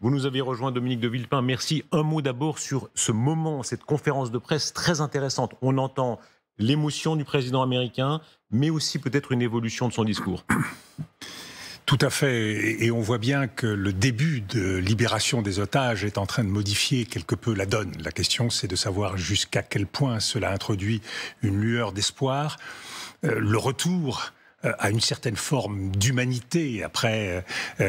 Vous nous avez rejoint, Dominique de Villepin. Merci. Un mot d'abord sur ce moment, cette conférence de presse très intéressante. On entend l'émotion du président américain, mais aussi peut-être une évolution de son discours. Tout à fait. Et on voit bien que le début de libération des otages est en train de modifier quelque peu la donne. La question, c'est de savoir jusqu'à quel point cela introduit une lueur d'espoir. Euh, le retour euh, à une certaine forme d'humanité après euh,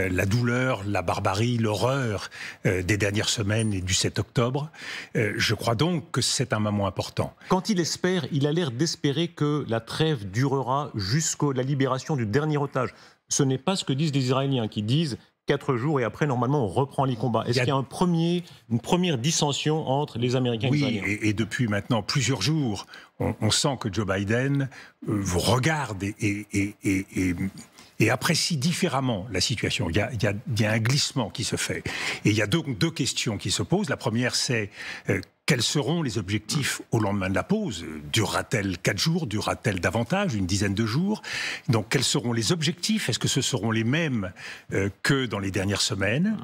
euh, la douleur, la barbarie, l'horreur des dernières semaines et du 7 octobre. je crois donc que c'est un moment important. Quand il espère, il a l'air d'espérer que la trêve durera jusqu'à la libération du dernier otage. Ce n'est pas ce que disent les Israéliens, qui disent quatre jours et après, normalement, on reprend les combats. Est-ce qu'il y a un premier, une première dissension entre les Américains et les Israéliens Oui, et, depuis maintenant plusieurs jours, on, sent que Joe Biden euh, vous regarde et, apprécie différemment la situation. Il y, a, un glissement qui se fait. Et il y a donc deux questions qui se posent. La première, c'est euh, quels seront les objectifs au lendemain de la pause Durera-t-elle quatre jours Durera-t-elle davantage Une dizaine de jours Donc quels seront les objectifs Est-ce que ce seront les mêmes euh, que dans les dernières semaines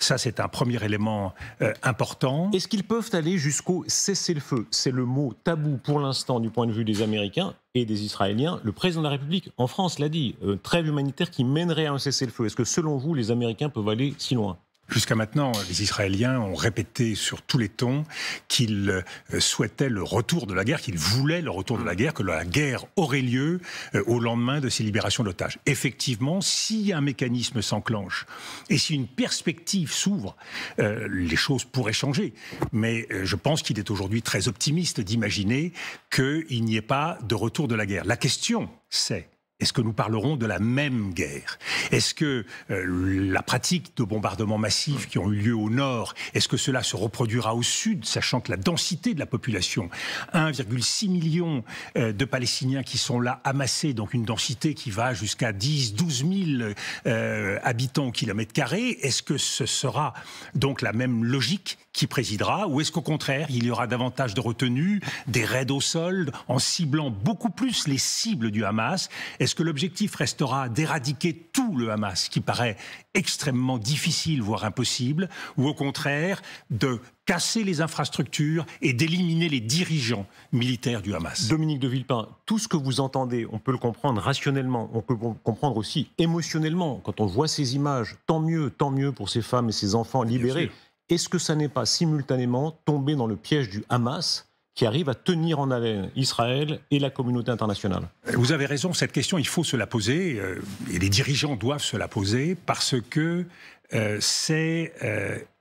Ça, c'est un premier élément euh, important. Est-ce qu'ils peuvent aller jusqu'au cessez-le-feu C'est le mot tabou pour l'instant du point de vue des Américains et des Israéliens. Le président de la République en France l'a dit, euh, trêve humanitaire qui mènerait à un cessez-le-feu. Est-ce que selon vous, les Américains peuvent aller si loin Jusqu'à maintenant, les Israéliens ont répété sur tous les tons qu'ils euh, souhaitaient le retour de la guerre, qu'ils voulaient le retour de la mm. guerre, que la guerre aurait lieu euh, au lendemain de ces libérations d'otages. Effectivement, si un mécanisme s'enclenche et si une perspective s'ouvre, euh, les choses pourraient changer. Mais je pense qu'il est aujourd'hui très optimiste d'imaginer qu'il n'y ait pas de retour de la guerre. La question, c'est est-ce que nous parlerons de la même guerre Est-ce que euh, la pratique de bombardements massifs qui ont eu lieu au nord, est-ce que cela se reproduira au sud, sachant que la densité de la population, 1,6 million euh, de Palestiniens qui sont là amassés, donc une densité qui va jusqu'à 10, 12 000 habitants au kilomètre carré, est-ce que ce sera donc la même logique qui présidera Ou est-ce qu'au contraire, il y aura davantage de retenue, des raids au sol, en ciblant beaucoup plus les cibles du Hamas Est-ce que l'objectif restera d'éradiquer tout le Hamas, qui paraît extrêmement difficile, voire impossible, ou au contraire de casser les infrastructures et d'éliminer les dirigeants militaires du Hamas. Dominique de Villepin, tout ce que vous entendez, on peut le comprendre rationnellement, on peut le comprendre aussi émotionnellement. Quand on voit ces images, tant mieux, tant mieux pour ces femmes et ces enfants libérés est-ce que ça n'est pas simultanément tombé dans le piège du Hamas qui arrive à tenir en haleine Israël et la communauté internationale euh, Vous avez raison, cette question, il faut se la poser, euh, et les dirigeants doivent se la poser, parce que euh, c'est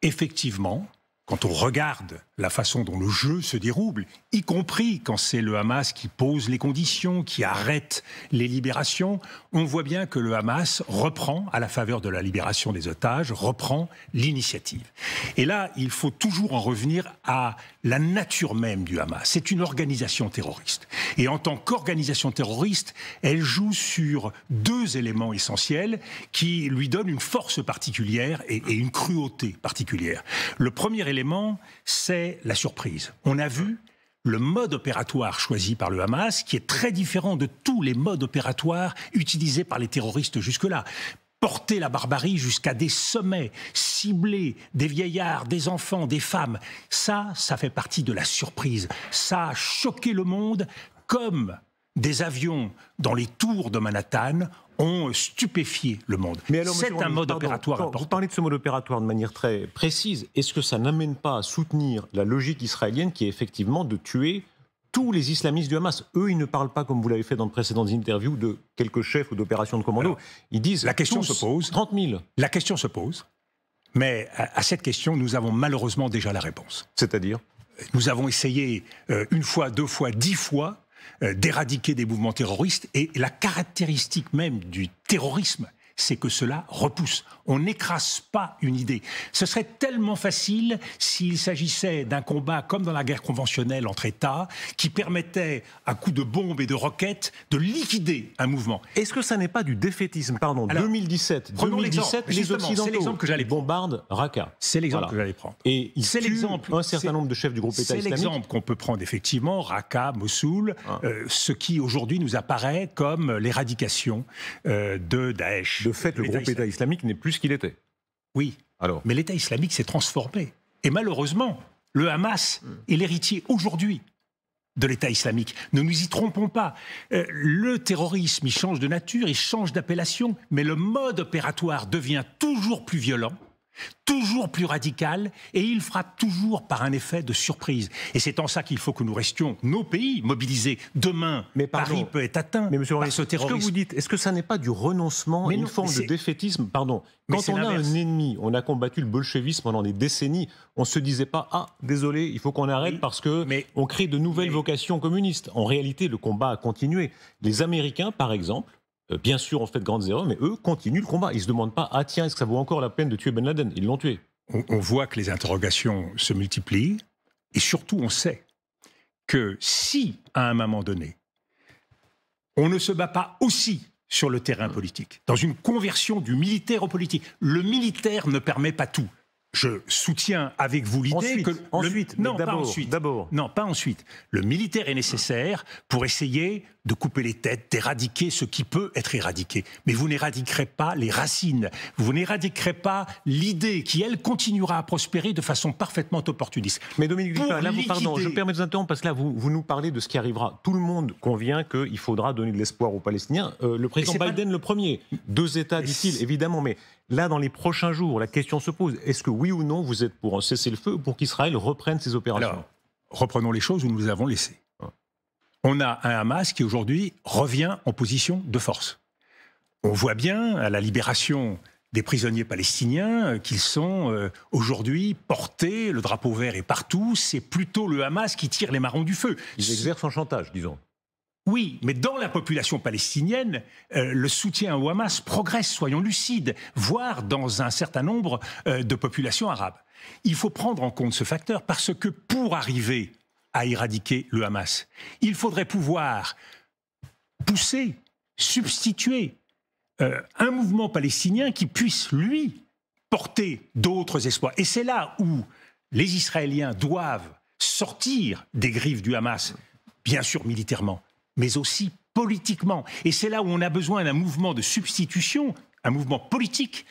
effectivement quand on regarde la façon dont le jeu se déroule, y compris quand c'est le Hamas qui pose les conditions, qui arrête les libérations, on voit bien que le Hamas reprend, à la faveur de la libération des otages, reprend l'initiative. Et là, il faut toujours en revenir à la nature même du Hamas. C'est une organisation terroriste. Et en tant qu'organisation terroriste, elle joue sur deux éléments essentiels qui lui donnent une force particulière et, une cruauté particulière. Le premier élément, c'est la surprise. On a vu le mode opératoire choisi par le Hamas, qui est très différent de tous les modes opératoires utilisés par les terroristes jusque-là porter la barbarie jusqu'à des sommets, cibler des vieillards, des enfants, des femmes. Ça, ça fait partie de la surprise. Ça a choqué le monde comme des avions dans les tours de Manhattan ont stupéfié le monde. C'est un mode opératoire pour Vous de ce mode opératoire de manière très précise. Est-ce que ça n'amène pas à soutenir la logique israélienne qui est effectivement de tuer tous les islamistes du Hamas. Eux, ils ne parlent pas, comme vous l'avez fait dans de précédentes interviews, de quelques chefs ou d'opérations de commando. ils disent la question se pose. trente La question se pose, mais à, cette question, nous avons malheureusement déjà la réponse. C'est-à-dire Nous avons essayé euh, une fois, deux fois, dix fois euh, d'éradiquer des mouvements terroristes et la caractéristique même du terrorisme, c'est que cela repousse on n'écrase pas une idée. Ce serait tellement facile s'il s'agissait d'un combat comme dans la guerre conventionnelle entre États, qui permettait, à coups de bombes et de roquettes, de liquider un mouvement. Est-ce que ça n'est pas du défaitisme Pardon, 2017, 2017 les Occidentaux que j'allais bombardent Raqqa. C'est l'exemple que j'allais prendre. Et c'est l'exemple, un certain nombre de chefs du groupe État islamique. C'est l'exemple qu'on peut prendre, effectivement, Raqqa, Mossoul, ah. euh, ce qui, aujourd'hui, nous apparaît comme l'éradication euh, de Daesh. De fait, le groupe État islamique n'est plus qu'il était. Oui. Alors. Mais l'État islamique s'est transformé. Et malheureusement, le Hamas hmm. est l'héritier aujourd'hui de l'État islamique. Ne nous y trompons pas. Euh, le terrorisme, il change de nature, il change d'appellation, mais le mode opératoire devient toujours plus violent toujours plus radical, et il frappe toujours par un effet de surprise. Et c'est en ça qu'il faut que nous restions, nos pays, mobilisés. Demain, mais Paris peut être atteint mais monsieur ce que vous dites, est-ce que ça n'est pas du renoncement, mais une forme de défaitisme Pardon. Quand on a un ennemi, on a combattu le bolchevisme pendant des décennies, on ne se disait pas « Ah, désolé, il faut qu'on arrête parce que mais, on crée de nouvelles vocations communistes ». En réalité, le combat a continué. Les Américains, par exemple, euh, bien sûr, on fait de grandes erreurs, mais eux continuent le combat. Ils ne se demandent pas, ah tiens, est-ce que ça vaut encore la peine de tuer Ben Laden Ils l'ont tué. On, voit que les interrogations se multiplient, et surtout, on sait que si, à un moment donné, on ne se bat pas aussi sur le terrain politique, dans une conversion du militaire au politique. Le militaire ne permet pas tout. Je soutiens avec vous l'idée que ensuite, non, pas ensuite, d'abord, non, pas ensuite. Le militaire est nécessaire pour essayer de couper les têtes, d'éradiquer ce qui peut être éradiqué. Mais vous n'éradiquerez pas les racines, vous n'éradiquerez pas l'idée qui, elle, continuera à prospérer de façon parfaitement opportuniste. Mais Dominique là, pardon, je permets de vous interrompre parce que là, vous, nous parlez de ce qui arrivera. Tout le monde convient qu'il faudra donner de l'espoir aux Palestiniens. Euh, le président Biden, le premier. Deux États, dit-il, évidemment, mais Là, dans les prochains jours, la question se pose est-ce que oui ou non vous êtes pour un cessez-le-feu pour qu'Israël reprenne ses opérations reprenons les choses où nous les avons laissées on a un Hamas qui aujourd'hui revient en position de force. On voit bien à la libération des prisonniers palestiniens euh, qu'ils sont euh, aujourd'hui portés, le drapeau vert est partout, c'est plutôt le Hamas qui tire les marrons du feu. Ils exercent un chantage, disons. Oui, mais dans la population palestinienne, euh, le soutien au Hamas progresse, soyons lucides, voire dans un certain nombre de populations arabes. Il faut prendre en compte ce facteur parce que pour arriver à éradiquer le Hamas. Il faudrait pouvoir pousser, substituer euh, un mouvement palestinien qui puisse, lui, porter d'autres espoirs. Et c'est là où les Israéliens doivent sortir des griffes du Hamas, bien sûr militairement, mais aussi politiquement. Et c'est là où on a besoin d'un mouvement de substitution, un mouvement politique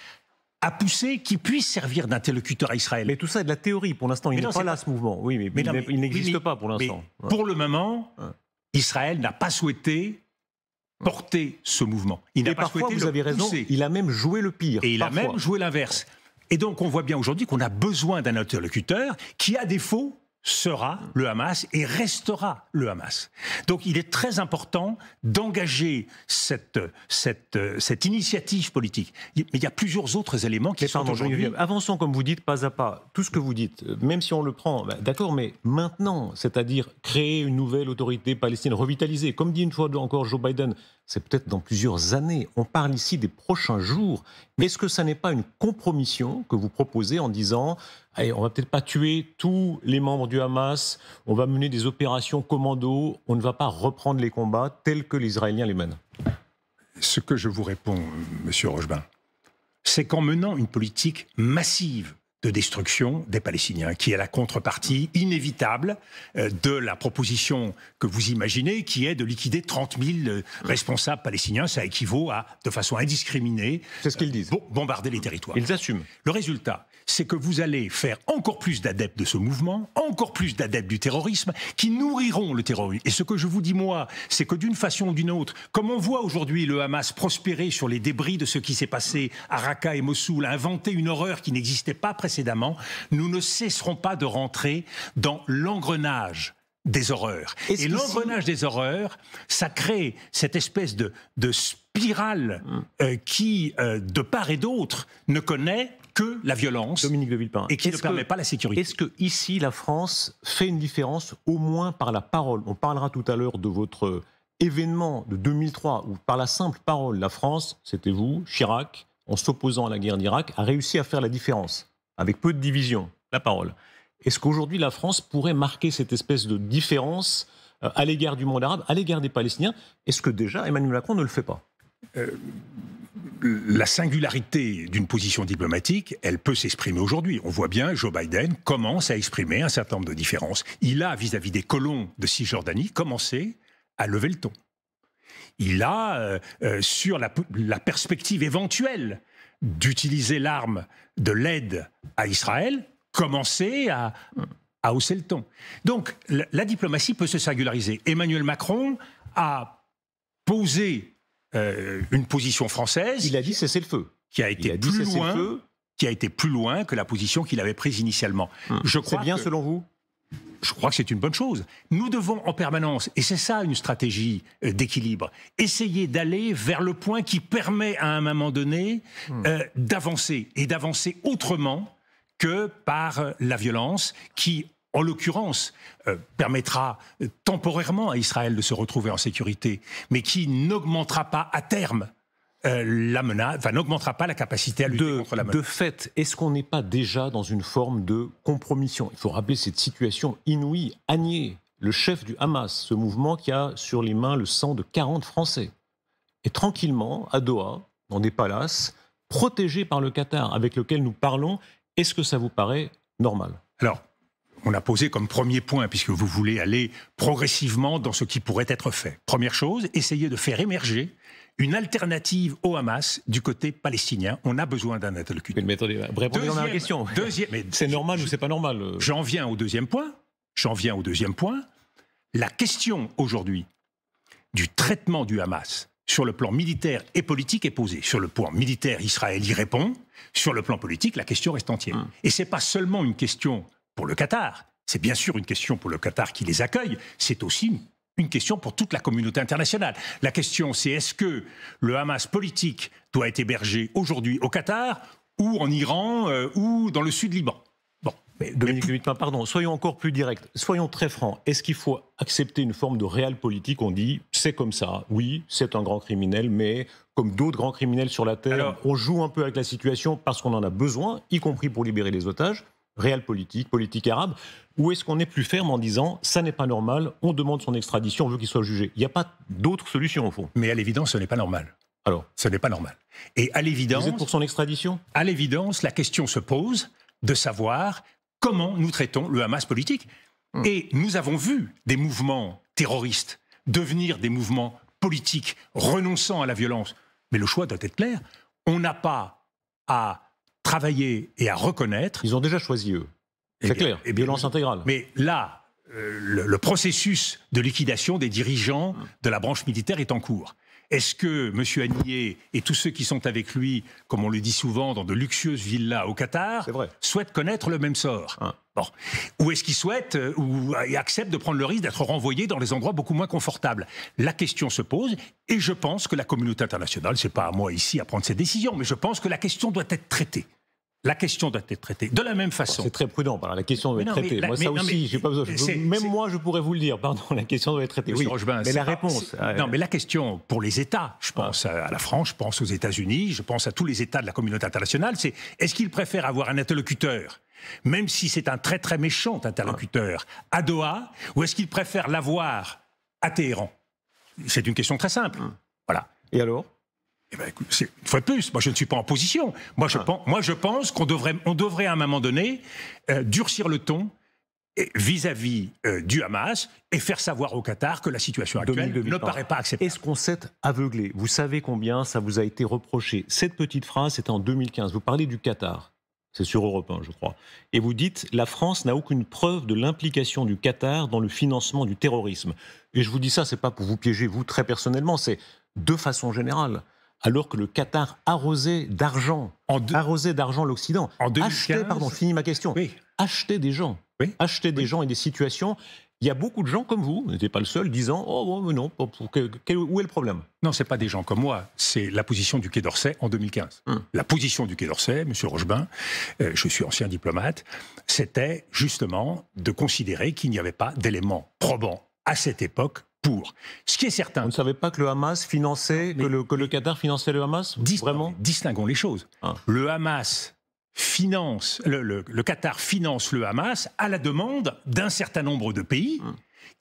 à pousser qui puisse servir d'interlocuteur à Israël. Mais tout ça est de la théorie pour l'instant. Il n'est pas là ce mouvement. Oui, mais, il n'existe pas pour l'instant. Pour le moment, Israël n'a pas souhaité porter ce mouvement. Il n'a pas souhaité vous avez raison, il a même joué le pire. Et il a même joué l'inverse. Et donc on voit bien aujourd'hui qu'on a besoin d'un interlocuteur qui, à défaut, sera le Hamas et restera le Hamas. Donc il est très important d'engager cette, cette, euh, cette initiative politique. Mais il y a plusieurs autres éléments qui sont sont aujourd'hui... Avançons, comme vous dites, pas à pas. Tout ce que vous dites, même si on le prend, ben, d'accord, mais maintenant, c'est-à-dire créer une nouvelle autorité palestinienne, revitaliser, comme dit une fois encore Joe Biden, c'est peut-être dans plusieurs années. On parle ici des prochains jours. est-ce que ça n'est pas une compromission que vous proposez en disant allez, on va peut-être pas tuer tous les membres du Hamas, on va mener des opérations commando, on ne va pas reprendre les combats tels que les Israéliens les mènent Ce que je vous réponds, monsieur Rochebin, c'est qu'en menant une politique massive de destruction des Palestiniens, qui est la contrepartie inévitable euh, de la proposition que vous imaginez, qui est de liquider 30 000 euh, responsables palestiniens. Ça équivaut à, de façon indiscriminée, euh, bombarder les territoires. Ils assument. Le résultat, c'est que vous allez faire encore plus d'adeptes de ce mouvement, encore plus d'adeptes du terrorisme, qui nourriront le terrorisme. Et ce que je vous dis, moi, c'est que d'une façon ou d'une autre, comme on voit aujourd'hui le Hamas prospérer sur les débris de ce qui s'est passé à Raqqa et Mossoul, inventer une horreur qui n'existait pas précédemment, nous ne cesserons pas de rentrer dans l'engrenage des horreurs. et l'engrenage des horreurs, ça crée cette espèce de, spirale hum. euh, qui, euh, de part et d'autre, ne connaît que la violence Dominique de Villepin. et qui ne permet pas la sécurité. Est-ce que ici la France fait une différence au moins par la parole On parlera tout à l'heure de votre euh, événement de 2003 où par la simple parole la France, c'était vous, Chirac, en s'opposant à la guerre d'Irak, a réussi à faire la différence avec peu de division. La parole. Est-ce qu'aujourd'hui la France pourrait marquer cette espèce de différence euh, à l'égard du monde arabe, à l'égard des Palestiniens Est-ce que déjà Emmanuel Macron ne le fait pas euh, la singularité d'une position diplomatique, elle peut s'exprimer aujourd'hui. On voit bien, Joe Biden commence à exprimer un certain nombre de différences. Il a, vis-à-vis des colons de Cisjordanie, commencé à lever le ton. Il a, euh, euh, sur la, perspective éventuelle d'utiliser l'arme de l'aide à Israël, commencé à, hausser le ton. Donc, la diplomatie peut se singulariser. Emmanuel Macron a posé euh, une position française. Il a dit cesser le feu. Qui a été plus loin. Qui a été plus loin que la position qu'il avait prise initialement. Hum. Je crois. C'est bien selon vous je crois que c'est une bonne chose. Nous devons en permanence, et c'est ça une stratégie euh, d'équilibre, essayer d'aller vers le point qui permet à un moment donné hum. euh, d'avancer, et d'avancer autrement que par la violence qui, en l'occurrence, euh, permettra euh, temporairement à Israël de se retrouver en sécurité, mais qui n'augmentera pas à terme euh, la menace, enfin, n'augmentera pas la capacité à lutter de, contre la menace. De fait, est-ce qu'on n'est pas déjà dans une forme de compromission Il faut rappeler cette situation inouïe, Agnès, le chef du Hamas, ce mouvement qui a sur les mains le sang de 40 Français, et tranquillement à Doha, dans des palaces, protégé par le Qatar avec lequel nous parlons. Est-ce que ça vous paraît normal Alors, on a posé comme premier point, puisque vous voulez aller progressivement dans ce qui pourrait être fait. Première chose, essayer de faire émerger une alternative au Hamas du côté palestinien. On a besoin d'un interlocuteur. Mais, question. c'est normal ou c'est pas normal euh J'en viens au deuxième point. J'en viens au deuxième point. La question aujourd'hui du traitement du Hamas sur le plan militaire et politique est posée. Sur le plan militaire, Israël y répond. Sur le plan politique, la question reste entière. Hum. Et c'est pas seulement une question pour le Qatar. C'est bien sûr une question pour le Qatar qui les accueille, c'est aussi une question pour toute la communauté internationale. La question, c'est est-ce que le Hamas politique doit être hébergé aujourd'hui au Qatar ou en Iran euh, ou dans le sud Liban Bon. Mais Dominique pardon, soyons encore plus directs, soyons très francs. Est-ce qu'il faut accepter une forme de réelle politique On dit c'est comme ça, oui, c'est un grand criminel, mais comme d'autres grands criminels sur la Terre, on joue un peu avec la situation parce qu'on en a besoin, y compris pour libérer les otages réelle politique, politique arabe, ou est-ce qu'on est plus ferme en disant ça n'est pas normal, on demande son extradition, on veut qu'il soit jugé Il n'y a pas d'autre solution au fond. Mais à l'évidence, ce n'est pas normal. Alors Ce n'est pas normal. Et à l'évidence. Vous êtes pour son extradition À l'évidence, la question se pose de savoir comment nous traitons le Hamas politique. Hmm. Et nous avons vu des mouvements terroristes devenir des mouvements politiques renonçant à la violence. Mais le choix doit être clair. On n'a pas à travailler et à reconnaître. Ils ont déjà choisi eux. Eh c'est clair. Et eh violence intégrale. Mais là, euh, le, processus de liquidation des dirigeants de la branche militaire est en cours. Est-ce que M. Annier et tous ceux qui sont avec lui, comme on le dit souvent, dans de luxueuses villas au Qatar, souhaitent connaître le même sort ah. bon. Ou est-ce qu'ils souhaitent euh, ou euh, acceptent de prendre le risque d'être renvoyés dans des endroits beaucoup moins confortables La question se pose et je pense que la communauté internationale, c'est pas à moi ici à prendre cette décision, mais je pense que la question doit être traitée la question doit être traitée. De la même oh, façon. C'est très prudent, la question doit être traitée. moi, ça aussi, j'ai pas besoin. même moi, je pourrais vous le dire, pardon, la question doit être traitée. Oui, mais la réponse. Euh, non, mais la question pour les États, je ah. pense à la France, je pense aux États-Unis, je pense à tous les États de la communauté internationale, c'est est-ce qu'ils préfèrent avoir un interlocuteur même si c'est un très très méchant interlocuteur, à Doha, ou est-ce qu'ils préfèrent l'avoir à Téhéran C'est une question très simple. Hum. Voilà. Et alors eh ben, une fois de plus, moi je ne suis pas en position. Moi je, ah. pense, moi, je pense qu'on devrait, on devrait à un moment donné euh, durcir le ton vis-à-vis euh, du Hamas et faire savoir au Qatar que la situation actuelle ne paraît pas acceptable. Est-ce qu'on s'est aveuglé Vous savez combien ça vous a été reproché Cette petite phrase, c'était en 2015. Vous parlez du Qatar. C'est sur Europe 1, je crois. Et vous dites, la France n'a aucune preuve de l'implication du Qatar dans le financement du terrorisme. Et je vous dis ça, c'est pas pour vous piéger, vous, très personnellement, c'est de façon générale alors que le Qatar arrosait d'argent, arrosait d'argent l'Occident, achetait, pardon, fini ma question, acheter des gens, oui. des gens et des situations. Il y a beaucoup de gens comme vous, vous n'êtes pas le seul, disant Oh, oh mais non, où est le problème Non, ce n'est pas des gens comme moi, c'est la position du Quai d'Orsay en 2015. Hum. La position du Quai d'Orsay, monsieur Rochebin, euh, je suis ancien diplomate, c'était justement de considérer qu'il n'y avait pas d'éléments probants à cette époque ce qui est certain. Vous ne savez pas que le Hamas ah, que le, Qatar finançait le Hamas Vraiment Distinguons les choses. Ah. Le Hamas finance, le, Qatar finance le Hamas à la demande d'un certain nombre de pays. Ah.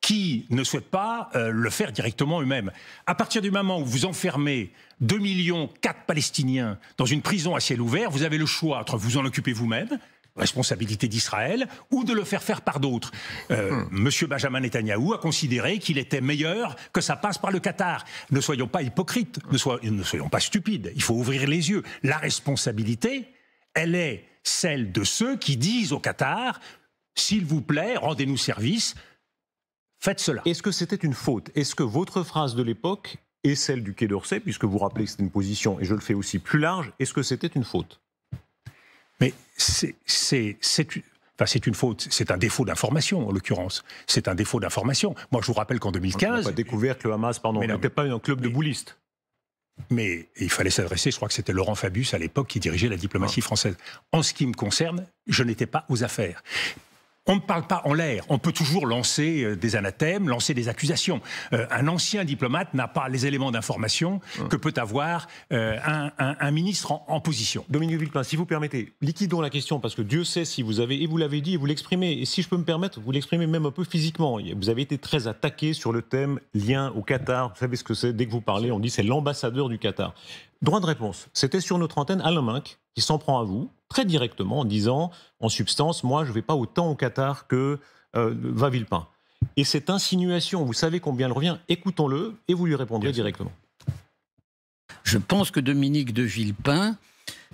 qui ne souhaitent pas euh, le faire directement eux-mêmes. À partir du moment où vous enfermez 2 millions de Palestiniens dans une prison à ciel ouvert, vous avez le choix entre vous en occuper vous-même, responsabilité d'Israël, ou de le faire faire par d'autres. Euh, hmm. Monsieur Benjamin Netanyahou a considéré qu'il était meilleur que ça passe par le Qatar. Ne soyons pas hypocrites, ne, ne soyons pas stupides. Il faut ouvrir les yeux. La responsabilité, elle est celle de ceux qui disent au Qatar, s'il vous plaît, rendez-nous service, faites cela. Est-ce que c'était une faute Est-ce que votre phrase de l'époque et celle du Quai d'Orsay, puisque vous rappelez que c'était une position, et je le fais aussi plus large, est-ce que c'était une faute c'est une faute, c'est un défaut d'information en l'occurrence. C'est un défaut d'information. Moi, je vous rappelle qu'en 2015. On a découvert que le Hamas, n'était pas un club de boulistes. Mais il fallait s'adresser, je crois que c'était Laurent Fabius à l'époque qui dirigeait la diplomatie française. En ce qui me concerne, je n'étais pas aux affaires on ne parle pas en l'air. On peut toujours lancer euh, des anathèmes, lancer des accusations. Euh, un ancien diplomate n'a pas les éléments d'information hum. que peut avoir euh, un, ministre en, position. Dominique Villepin, si vous permettez, liquidons la question parce que Dieu sait si vous avez, et vous l'avez dit, et vous l'exprimez, et si je peux me permettre, vous l'exprimez même un peu physiquement. Vous avez été très attaqué sur le thème lien au Qatar. Vous savez ce que c'est Dès que vous parlez, on dit c'est l'ambassadeur du Qatar. Droit de réponse. C'était sur notre antenne Alain qui s'en prend à vous très directement en disant, en substance, moi, je ne vais pas autant au Qatar que euh, va Villepin. Et cette insinuation, vous savez combien elle revient, écoutons-le et vous lui répondrez directement. Je pense que Dominique de Villepin,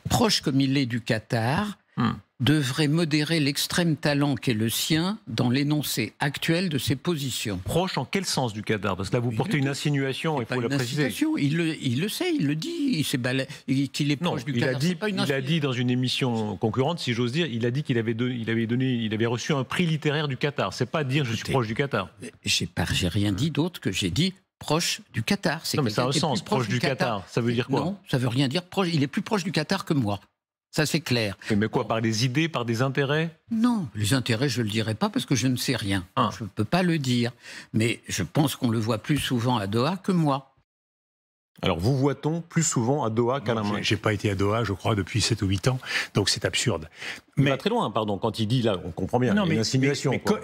proche comme il est du Qatar, hmm devrait modérer l'extrême talent qu'est le sien dans l'énoncé actuel de ses positions. Proche en quel sens du Qatar Parce que là, vous portez une insinuation, il faut la préciser. Il le, il le, sait, il le dit, il bala... qu'il est proche du Qatar. A dit, il a dit dans une émission concurrente, si j'ose dire, il a dit qu'il avait, il avait, donné, il avait reçu un prix littéraire du Qatar. C'est pas dire je suis proche du Qatar. J'ai pas, j'ai rien dit d'autre que j'ai dit proche du Qatar. Non, mais ça a un sens, proche, du, Qatar. Ça veut dire quoi Non, ça veut rien dire. Proche, il est plus proche du Qatar que moi. Ça, c'est clair. Mais quoi, par des idées, par des intérêts Non, les intérêts, je ne le dirai pas parce que je ne sais rien. Ah. Je ne peux pas le dire. Mais je pense qu'on le voit plus souvent à Doha que moi. Alors, vous voit-on plus souvent à Doha qu'à la main n'ai pas été à Doha, je crois, depuis 7 ou 8 ans, donc c'est absurde. Mais, très loin, pardon, quand il dit là, on comprend bien, non,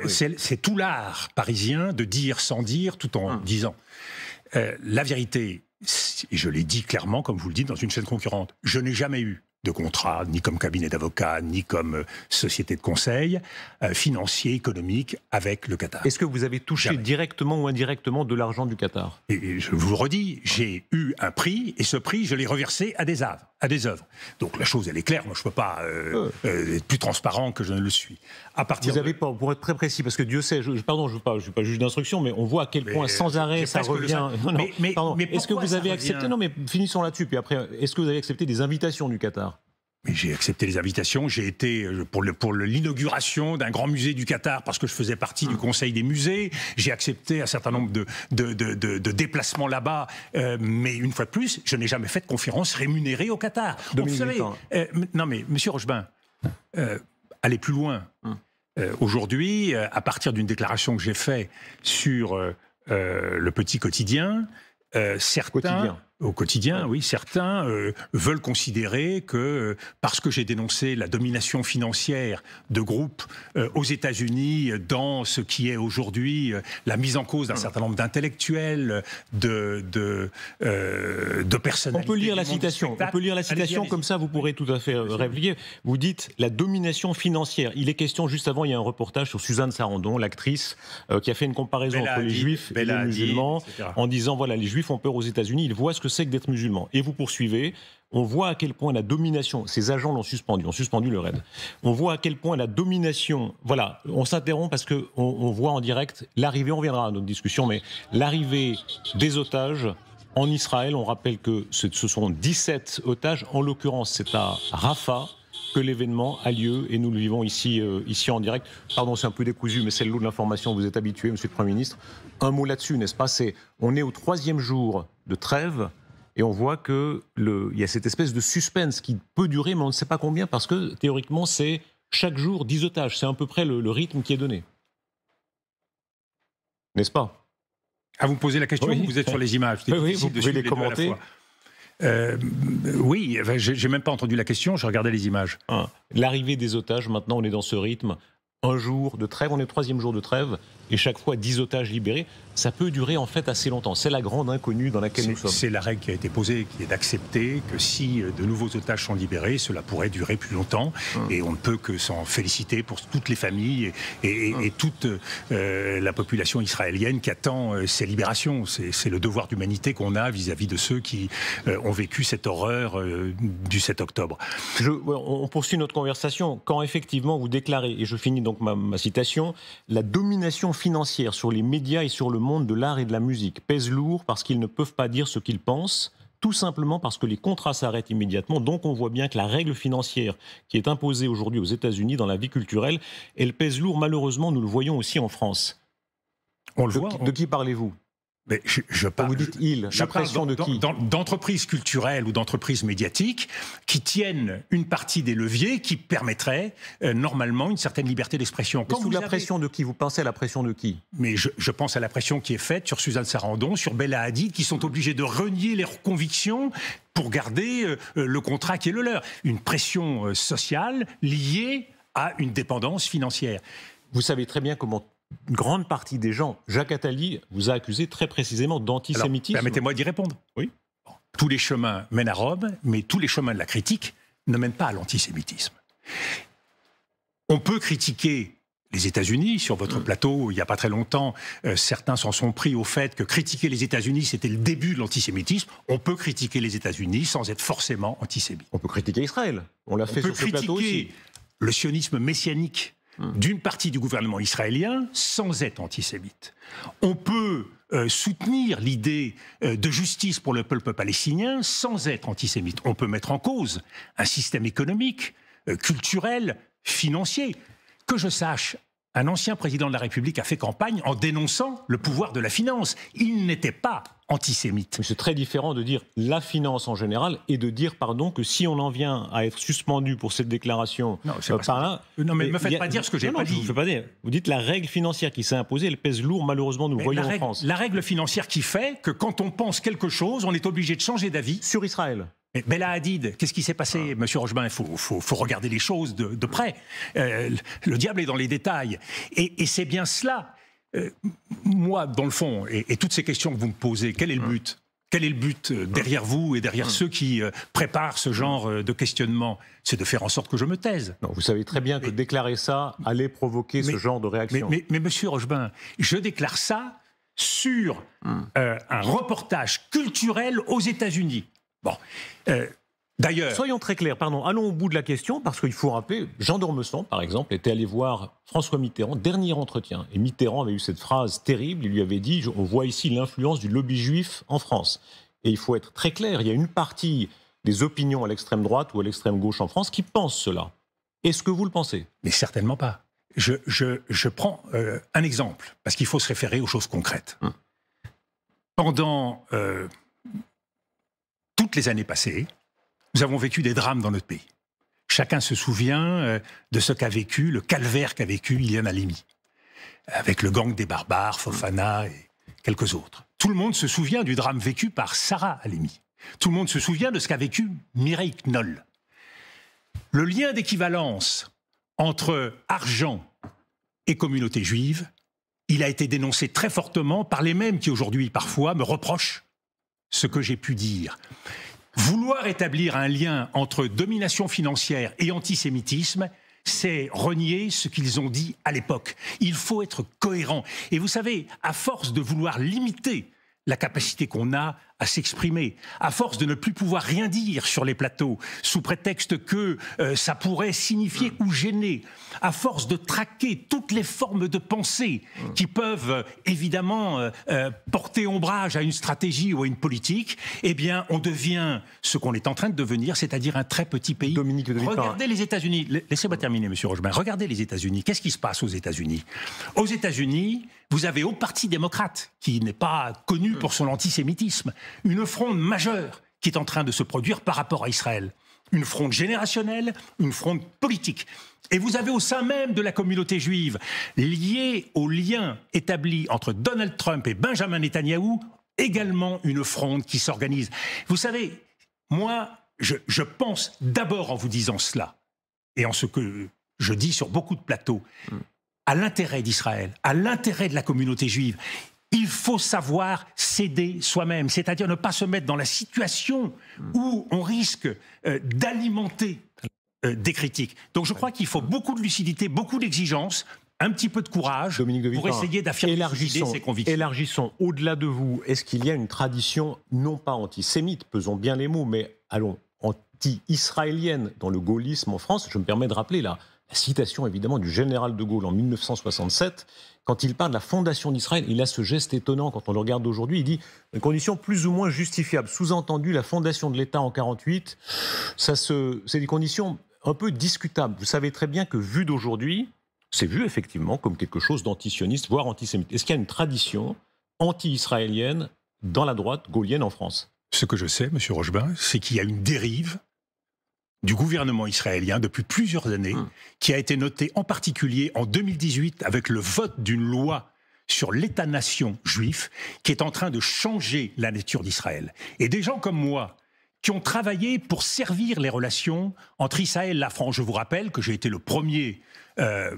C'est tout l'art parisien de dire sans dire tout en ah. disant. Euh, la vérité, et je l'ai dit clairement, comme vous le dites, dans une chaîne concurrente, je n'ai jamais eu de contrat, ni comme cabinet d'avocats, ni comme euh, société de conseil euh, financier, économique avec le Qatar. Est-ce que vous avez touché directement ou indirectement de l'argent du Qatar et, je vous redis, j'ai eu un prix et ce prix, je l'ai reversé à des aves à des œuvres. Donc la chose, elle est claire. Moi, je ne peux pas euh, euh, être plus transparent que je ne le suis. À partir vous avez pas, pour être très précis, parce que Dieu sait, je, pardon, je ne suis, pas juge d'instruction, mais on voit à quel point sans arrêt ça revient. Non, mais, est-ce que vous avez accepté Non, mais finissons là-dessus. Puis après, est-ce que vous avez accepté des invitations du Qatar j'ai accepté les invitations. J'ai été euh, pour pour l'inauguration d'un grand musée du Qatar parce que je faisais partie du ah. Conseil des musées. J'ai accepté un certain nombre de de, de, déplacements là-bas, euh, mais une fois de plus, je n'ai jamais fait de conférence rémunérée au Qatar. Donc, vous savez, euh, non mais Monsieur Rochebin, ah. allez plus loin. Ah. Aujourd'hui, à partir d'une déclaration que j'ai faite sur le petit quotidien, certains. Quotidien. Au quotidien, oui. Certains euh, veulent considérer que euh, parce que j'ai dénoncé la domination financière de groupes euh, aux États-Unis dans ce qui est aujourd'hui la mise en cause d'un mmh. certain nombre d'intellectuels, de de, de personnalités. On peut lire la citation. On peut lire la citation comme ça, vous pourrez tout à fait répliquer. Vous dites la domination financière. Il est question juste avant, il y a un reportage sur Suzanne Sarandon, l'actrice, qui a fait une comparaison entre les Juifs et les musulmans, en disant voilà, les Juifs ont peur aux États-Unis, ils voient ce que que c'est que d'être musulman. Et vous poursuivez. On voit à quel point la domination, ces agents l'ont suspendu, ont suspendu le raid. On voit à quel point la domination, voilà, on s'interrompt parce qu'on on voit en direct l'arrivée, on viendra à notre discussion, mais l'arrivée des otages en Israël. On rappelle que ce, sont 17 otages, en l'occurrence c'est à Rafah, que l'événement a lieu et nous le vivons ici, euh, ici en direct. Pardon, c'est un peu décousu, mais c'est le lot de l'information, vous êtes habitué, Monsieur le Premier ministre. Un mot là-dessus, n'est-ce pas C'est on est au troisième jour de trêve. Et on voit qu'il y a cette espèce de suspense qui peut durer, mais on ne sait pas combien, parce que théoriquement, c'est chaque jour 10 otages. C'est à peu près le, rythme qui est donné. N'est-ce pas À ah, vous poser la question, vous êtes sur les images. Oui, vous pouvez les, commenter. Euh, oui, j'ai même pas entendu la question, je regardais les images. L'arrivée des otages, maintenant on est dans ce rythme. Un jour de trêve, on est au troisième jour de trêve et chaque fois 10 otages libérés, ça peut durer en fait assez longtemps. C'est la grande inconnue dans laquelle nous sommes. C'est la règle qui a été posée, qui est d'accepter que si euh, de nouveaux otages sont libérés, cela pourrait durer plus longtemps. Hum. Et on ne peut que s'en féliciter pour toutes les familles et, hum. toute euh, la population israélienne qui attend euh, ces libérations. C'est le devoir d'humanité qu'on a vis-à-vis de ceux qui ont vécu cette horreur du 7 octobre. on poursuit notre conversation quand effectivement vous déclarez, et je finis donc ma, ma citation, la domination financière sur les médias et sur le monde de l'art et de la musique pèse lourd parce qu'ils ne peuvent pas dire ce qu'ils pensent, tout simplement parce que les contrats s'arrêtent immédiatement. Donc on voit bien que la règle financière qui est imposée aujourd'hui aux États-Unis dans la vie culturelle, elle pèse lourd. Malheureusement, nous le voyons aussi en France. On le voit. De qui parlez-vous mais je, je parle, Vous dites il, je parle d'entreprises culturelles ou d'entreprises médiatiques qui tiennent une partie des leviers qui permettraient euh, normalement une certaine liberté d'expression. sous la pression de qui Vous pensez à la pression de qui Mais je, pense à la pression qui est faite sur Suzanne Sarandon, sur Bella Hadid, qui sont obligés de renier leurs convictions pour garder euh, le contrat qui est le leur. Une pression euh, sociale liée à une dépendance financière. Vous savez très bien comment une grande partie des gens, Jacques Attali vous a accusé très précisément d'antisémitisme. Permettez-moi d'y répondre. Oui. Tous les chemins mènent à Rome, mais tous les chemins de la critique ne mènent pas à l'antisémitisme. On peut critiquer les États-Unis. Sur votre plateau, il n'y a pas très longtemps, euh, certains s'en sont pris au fait que critiquer les États-Unis, c'était le début de l'antisémitisme. On peut critiquer les États-Unis sans être forcément antisémite. On peut critiquer Israël. On l'a fait sur ce plateau aussi. Le sionisme messianique, Mmh. d'une partie du gouvernement israélien sans être antisémite. On peut euh, soutenir l'idée euh, de justice pour le peuple palestinien sans être antisémite. On peut mettre en cause un système économique, euh, culturel, financier. Que je sache, un ancien président de la République a fait campagne en dénonçant le pouvoir de la finance. Il n'était pas antisémite. C'est très différent de dire la finance en général et de dire, pardon, que si on en vient à être suspendu pour cette déclaration non, euh, euh, Non, mais ne me faites pas dire ce que j'ai pas dit. Je vous, pas dire. vous dites la règle financière qui s'est imposée, elle pèse lourd malheureusement, nous voyons en France. La règle financière qui fait que quand on pense quelque chose, on est obligé de changer d'avis. Sur Israël mais Bella Hadid, qu'est-ce qui s'est passé, ah. monsieur rochebain Il faut, regarder les choses de, près. Euh, le diable est dans les détails. et c'est bien cela euh, moi, dans le fond, et, toutes ces questions que vous me posez, quel est le hum. but quel est le but euh, hum. derrière vous et derrière hum. ceux qui euh, préparent ce genre de questionnement C'est de faire en sorte que je me taise. Non, vous savez très bien que déclarer ça allait provoquer ce genre de réaction. Mais, mais, monsieur Rochebin, je déclare ça sur un reportage culturel aux États-Unis. Bon, D'ailleurs. Soyons très clairs, pardon, allons au bout de la question, parce qu'il faut rappeler, Jean d'Ormesson, par exemple, était allé voir François Mitterrand, dernier entretien. Et Mitterrand avait eu cette phrase terrible, il lui avait dit On voit ici l'influence du lobby juif en France. Et il faut être très clair, il y a une partie des opinions à l'extrême droite ou à l'extrême gauche en France qui pensent cela. Est-ce que vous le pensez Mais certainement pas. Je, prends euh, un exemple, parce qu'il faut se référer aux choses concrètes. Hum. Pendant euh, toutes les années passées, nous avons vécu des drames dans notre pays. Chacun se souvient euh, de ce qu'a vécu, le calvaire qu'a vécu Iliana Halimi, avec le gang des barbares, Fofana et quelques autres. Tout le monde se souvient du drame vécu par Sarah Halimi. Tout le monde se souvient de ce qu'a vécu Mireille Knoll. Le lien d'équivalence entre argent et communauté juive, il a été dénoncé très fortement par les mêmes qui aujourd'hui parfois me reprochent ce que j'ai pu dire. Vouloir établir un lien entre domination financière et antisémitisme, c'est renier ce qu'ils ont dit à l'époque. Il faut être cohérent. Et vous savez, à force de vouloir limiter la capacité qu'on a à s'exprimer, à force de ne plus pouvoir rien dire sur les plateaux, sous prétexte que euh, ça pourrait signifier ou gêner, à force de traquer toutes les formes de pensée qui peuvent euh, évidemment euh, porter ombrage à une stratégie ou à une politique, eh bien, on devient ce qu'on est en train de devenir, c'est-à-dire un très petit pays. Dominique Regardez les États-Unis. Laissez-moi terminer, Monsieur Rochemin. Regardez les États-Unis. Qu'est-ce qui se passe aux États-Unis Aux États-Unis, vous avez au Parti démocrate, qui n'est pas connu pour son antisémitisme, une fronde majeure qui est en train de se produire par rapport à Israël. Une fronde générationnelle, une fronde politique. Et vous avez au sein même de la communauté juive, liée au lien établi entre Donald Trump et Benjamin Netanyahou, également une fronde qui s'organise. Vous savez, moi, je pense d'abord en vous disant cela, et en ce que je dis sur beaucoup de plateaux, hmm. à l'intérêt d'Israël, à l'intérêt de la communauté juive il faut savoir céder soi-même, c'est-à-dire ne pas se mettre dans la situation où on risque euh, d'alimenter euh, des critiques. Donc je crois qu'il faut beaucoup de lucidité, beaucoup d'exigence, un petit peu de courage pour essayer d'affirmer ses convictions. Élargissons au-delà de vous. Est-ce qu'il y a une tradition, non pas antisémite, pesons bien les mots, mais allons, anti-israélienne dans le gaullisme en France Je me permets de rappeler là citation évidemment du général de Gaulle en 1967, quand il parle de la fondation d'Israël, il a ce geste étonnant quand on le regarde aujourd'hui. Il dit une condition plus ou moins justifiable. Sous-entendu, la fondation de l'État en 48, c'est des conditions un peu discutables. Vous savez très bien que vu d'aujourd'hui, c'est vu effectivement comme quelque chose d'antisioniste, voire antisémite. Est-ce qu'il y a une tradition anti-israélienne dans la droite gaulienne en France Ce que je sais, M. Rochebin, c'est qu'il y a une dérive du gouvernement israélien depuis plusieurs années, hmm. qui a été noté en particulier en 2018 avec le vote d'une loi sur l'État-nation juif qui est en train de changer la nature d'Israël. Et des gens comme moi, qui ont travaillé pour servir les relations entre Israël et la France. Je vous rappelle que j'ai été le premier euh,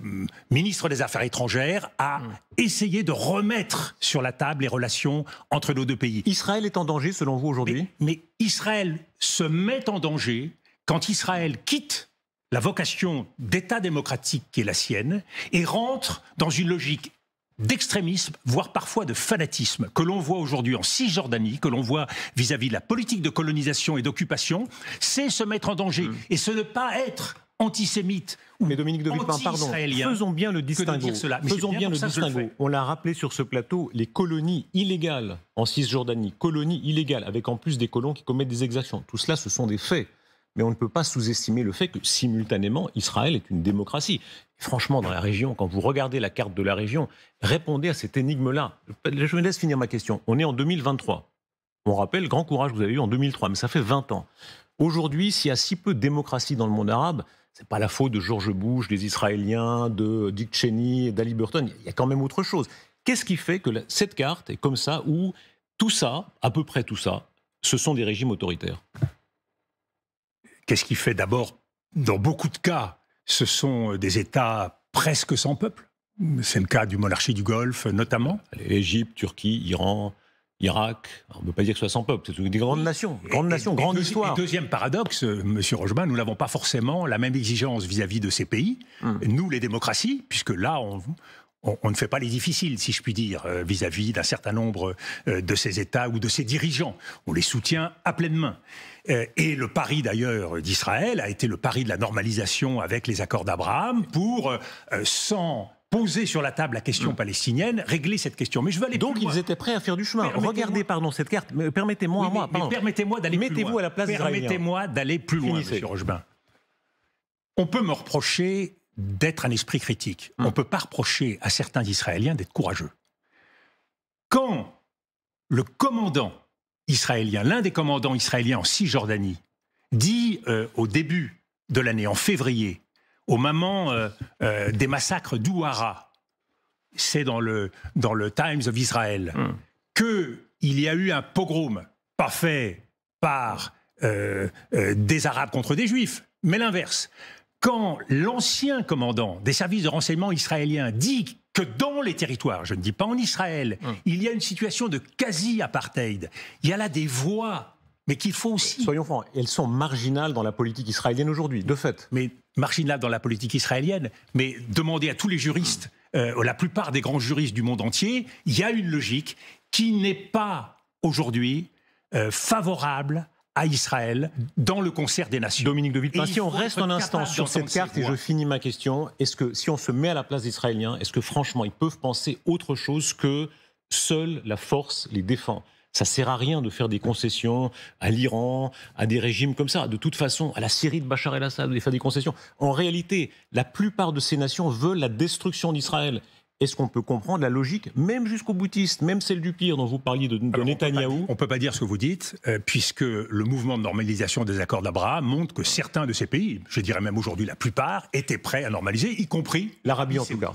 ministre des Affaires étrangères à hmm. essayer de remettre sur la table les relations entre nos deux pays. Israël est en danger selon vous aujourd'hui mais Israël se met en danger quand Israël quitte la vocation d'État démocratique qui est la sienne et rentre dans une logique d'extrémisme, voire parfois de fanatisme, que l'on voit aujourd'hui en Cisjordanie, que l'on voit vis-à-vis de la politique de colonisation et d'occupation, c'est se mettre en danger mmh. et ce ne pas être antisémite Mais Dominique de Villepin, pardon, faisons bien le distinguo. bien, le On l'a rappelé sur ce plateau, les colonies illégales en Cisjordanie, colonies illégales avec en plus des colons qui commettent des exactions. Tout cela, ce sont des faits mais on ne peut pas sous-estimer le fait que simultanément, Israël est une démocratie. Franchement, dans la région, quand vous regardez la carte de la région, répondez à cette énigme-là. Je me laisse finir ma question. On est en 2023. On rappelle, grand courage que vous avez eu en 2003, mais ça fait 20 ans. Aujourd'hui, s'il y a si peu de démocratie dans le monde arabe, ce n'est pas la faute de George Bush, des Israéliens, de Dick Cheney, d'Ali Burton. Il y a quand même autre chose. Qu'est-ce qui fait que cette carte est comme ça, où tout ça, à peu près tout ça, ce sont des régimes autoritaires Qu'est-ce qui fait d'abord, dans beaucoup de cas, ce sont des États presque sans peuple. C'est le cas du monarchie du Golfe, notamment. Égypte, Turquie, Iran, Irak, on ne peut pas dire que ce soit sans peuple, c'est des grandes nations, grandes nations, grande et histoire. deuxième paradoxe, Monsieur Rochemin, nous n'avons pas forcément la même exigence vis-à-vis de ces pays, hmm. nous les démocraties, puisque là on, on, ne fait pas les difficiles, si je puis dire, euh, vis-à-vis d'un certain nombre euh, de ces États ou de ces dirigeants. On les soutient à pleine main. Euh, et le pari d'ailleurs d'Israël a été le pari de la normalisation avec les accords d'Abraham pour, euh, euh, sans poser sur la table la question mm. palestinienne, régler cette question. Mais je veux aller Donc plus loin. ils étaient prêts à faire du chemin. Regardez, pardon, cette carte. Permettez-moi moi, permettez-moi d'aller plus loin. à Permettez-moi d'aller plus loin, Monsieur On peut me reprocher d'être un esprit critique. Mm. On ne peut pas reprocher à certains Israéliens d'être courageux. Quand le commandant israélien, l'un des commandants israéliens en Cisjordanie, dit euh, au début de l'année, en février, au moment euh, euh, des massacres d'Ouara, c'est dans le, dans le Times of Israel, hmm. qu'il y a eu un pogrom, pas fait par des Arabes contre des Juifs, mais l'inverse. Quand l'ancien commandant des services de renseignement israéliens dit que dans les territoires, je ne dis pas en Israël, hum. il y a une situation de quasi-apartheid. Il y a là des voix, mais qu'il faut aussi... Soyons francs, elles sont marginales dans la politique israélienne aujourd'hui, de fait. Mais marginales dans la politique israélienne, mais demandez à tous les juristes, euh, la plupart des grands juristes du monde entier, il y a une logique qui n'est pas aujourd'hui euh, favorable à Israël dans le concert des nations. Dominique de Villepin, si on reste un instant sur cette carte et je finis ma question, est-ce que si on se met à la place des Israéliens, est-ce que franchement ils peuvent penser autre chose que seule la force les défend ça sert à rien de faire des concessions à l'Iran, à des régimes comme ça. De toute façon, à la Syrie de Bachar el-Assad, de faire des concessions. En réalité, la plupart de ces nations veulent la destruction d'Israël est-ce qu'on peut comprendre la logique, même jusqu'au boutiste, même celle du pire dont vous parliez de, de Netanyahou On ne peut pas dire ce que vous dites, euh, puisque le mouvement de normalisation des accords d'Abraham montre que certains de ces pays, je dirais même aujourd'hui la plupart, étaient prêts à normaliser, y compris l'Arabie en tout cas.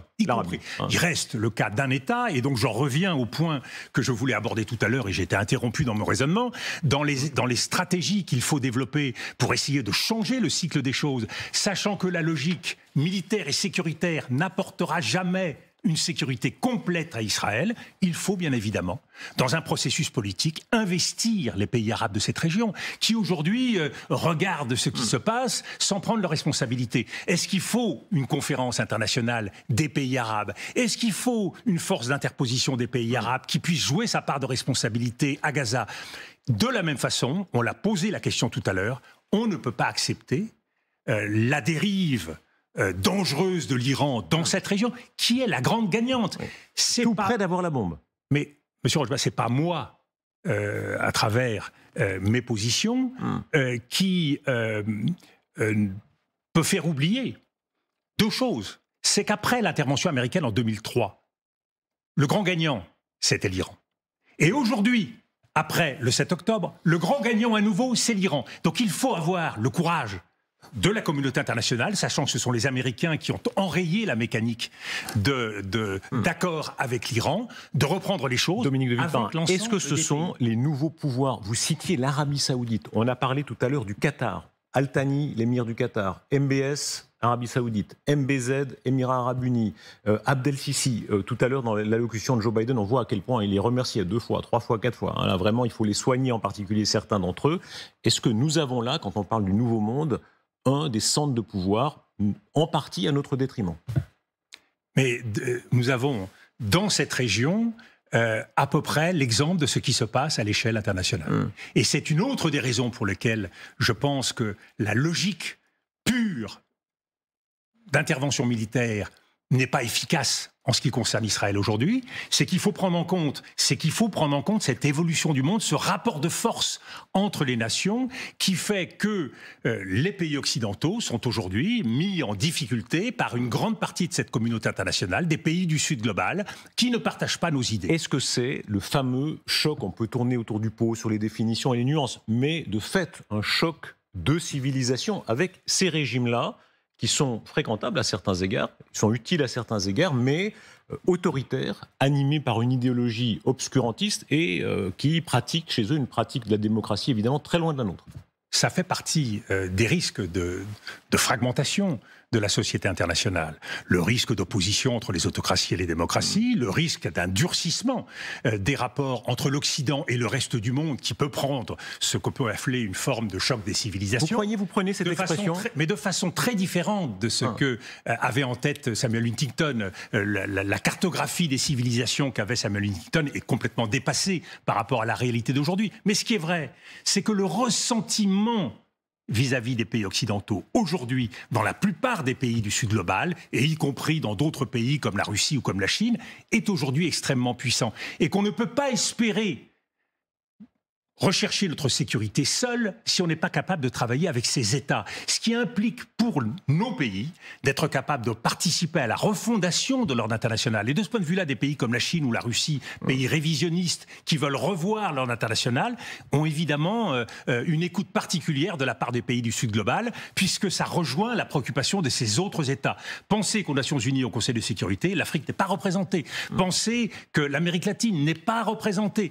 Hein. Il reste le cas d'un État, et donc j'en reviens au point que je voulais aborder tout à l'heure, et j'ai été interrompu dans mon raisonnement, dans les, dans les stratégies qu'il faut développer pour essayer de changer le cycle des choses, sachant que la logique militaire et sécuritaire n'apportera jamais une sécurité complète à Israël, il faut bien évidemment, dans un processus politique, investir les pays arabes de cette région, qui aujourd'hui euh, regardent ce qui se passe sans prendre leurs responsabilités. Est-ce qu'il faut une conférence internationale des pays arabes Est-ce qu'il faut une force d'interposition des pays arabes qui puisse jouer sa part de responsabilité à Gaza De la même façon, on l'a posé la question tout à l'heure, on ne peut pas accepter euh, la dérive euh, dangereuse de l'Iran dans ah. cette région, qui est la grande gagnante. C'est tout près d'avoir la bombe. Mais Monsieur ce c'est pas moi euh, à travers euh, mes positions hmm. qui peut faire oublier deux choses. C'est qu'après l'intervention américaine en 2003, le grand gagnant, c'était l'Iran. Et aujourd'hui, après le 7 octobre, le grand gagnant à nouveau, c'est l'Iran. Donc il faut avoir le courage de la communauté internationale, sachant que ce sont les Américains qui ont enrayé la mécanique hmm. d'accord avec l'Iran, de reprendre les choses. Dominique de est-ce que ce sont les nouveaux pouvoirs Vous citiez l'Arabie saoudite, on a parlé tout à l'heure du Qatar, al l'émir du Qatar, MBS, Arabie Saoudite, MBZ, Émirat arabe Unis, euh, Abdel Sisi, euh, tout à l'heure dans l'allocution de Joe Biden, on voit à quel point il les remercie deux fois, trois fois, quatre fois. Hein, vraiment, il faut les soigner, en particulier certains d'entre eux. Est-ce que nous avons là, quand on parle du nouveau monde, un des centres de pouvoir, en partie à notre détriment. Mais nous avons dans cette région euh, à peu près l'exemple de ce qui se passe à l'échelle internationale. Hum. Et c'est une autre des raisons pour lesquelles je pense que la logique pure d'intervention militaire n'est pas efficace en ce qui concerne Israël aujourd'hui, c'est qu'il faut prendre en compte, c'est qu'il faut prendre en compte cette évolution du monde, ce rapport de force entre les nations qui fait que euh, les pays occidentaux sont aujourd'hui mis en difficulté par une grande partie de cette communauté internationale, des pays du Sud global, qui ne partagent pas nos idées. Est-ce que c'est le fameux choc, on peut tourner autour du pot sur les définitions et les nuances, mais de fait un choc de civilisation avec ces régimes-là qui sont fréquentables à certains égards, qui sont utiles à certains égards, mais euh, autoritaires, animés par une idéologie obscurantiste et euh, qui pratiquent chez eux une pratique de la démocratie évidemment très loin de la nôtre. Ça fait partie euh, des risques de fragmentation, de la société internationale. Le risque d'opposition entre les autocraties et les démocraties, le risque d'un durcissement euh, des rapports entre l'Occident et le reste du monde qui peut prendre ce qu'on peut appeler une forme de choc des civilisations. Vous vous prenez cette expression Mais de façon très différente de ce ah. que euh, avait en tête Samuel Huntington. Euh, la, cartographie des civilisations qu'avait Samuel Huntington est complètement dépassée par rapport à la réalité d'aujourd'hui. Mais ce qui est vrai, c'est que le ressentiment vis-à-vis des pays occidentaux aujourd'hui dans la plupart des pays du Sud global, et y compris dans d'autres pays comme la Russie ou comme la Chine, est aujourd'hui extrêmement puissant. Et qu'on ne peut pas espérer rechercher notre sécurité seul si on n'est pas capable de travailler avec ces États. Ce qui implique pour nos pays d'être capable de participer à la refondation de l'ordre international. Et de ce point de vue-là, des pays comme la Chine ou la Russie, pays révisionnistes qui veulent revoir l'ordre international, ont évidemment euh, euh, une écoute particulière de la part des pays du Sud global, puisque ça rejoint la préoccupation de ces autres États. Pensez qu'aux Nations Unies, au Conseil de sécurité, l'Afrique n'est pas représentée. Pensez que l'Amérique latine n'est pas représentée.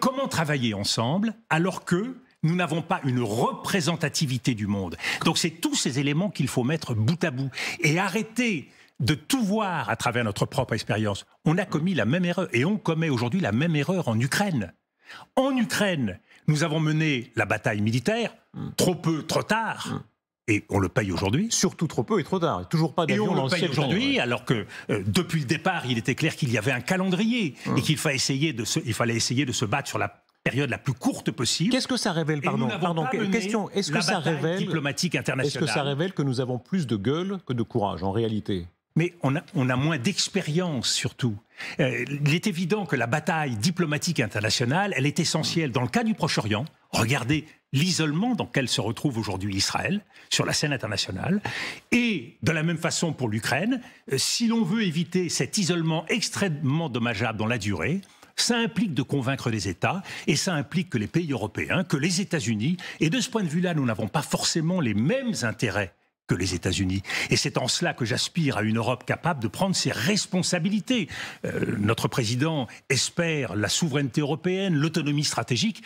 comment travailler ensemble, alors que nous n'avons pas une représentativité du monde. Donc c'est tous ces éléments qu'il faut mettre bout à bout et arrêter de tout voir à travers notre propre expérience. On a commis la même erreur et on commet aujourd'hui la même erreur en Ukraine. En Ukraine, nous avons mené la bataille militaire trop peu, trop tard. Et on le paye aujourd'hui. Surtout trop peu et trop tard. Toujours pas d'avion. Et on le paye aujourd'hui, alors que euh, depuis le départ, il était clair qu'il y avait un calendrier hum. et qu'il fallait essayer de il fallait essayer de se battre sur la période la plus courte possible. Qu'est-ce que ça révèle, pardon, pardon question, est-ce que ça révèle Est-ce que ça révèle que nous avons plus de gueule que de courage en réalité mais on a, on a moins d'expérience surtout. Euh, il est évident que la bataille diplomatique internationale, elle est essentielle dans le cas du Proche-Orient. Regardez l'isolement dans lequel se retrouve aujourd'hui Israël sur la scène internationale. Et de la même façon pour l'Ukraine, euh, si l'on veut éviter cet isolement extrêmement dommageable dans la durée, ça implique de convaincre les États et ça implique que les pays européens, que les États-Unis, et de ce point de vue-là, nous n'avons pas forcément les mêmes intérêts que les États-Unis. Et c'est en cela que j'aspire à une Europe capable de prendre ses responsabilités. Euh, notre président espère la souveraineté européenne, l'autonomie stratégique.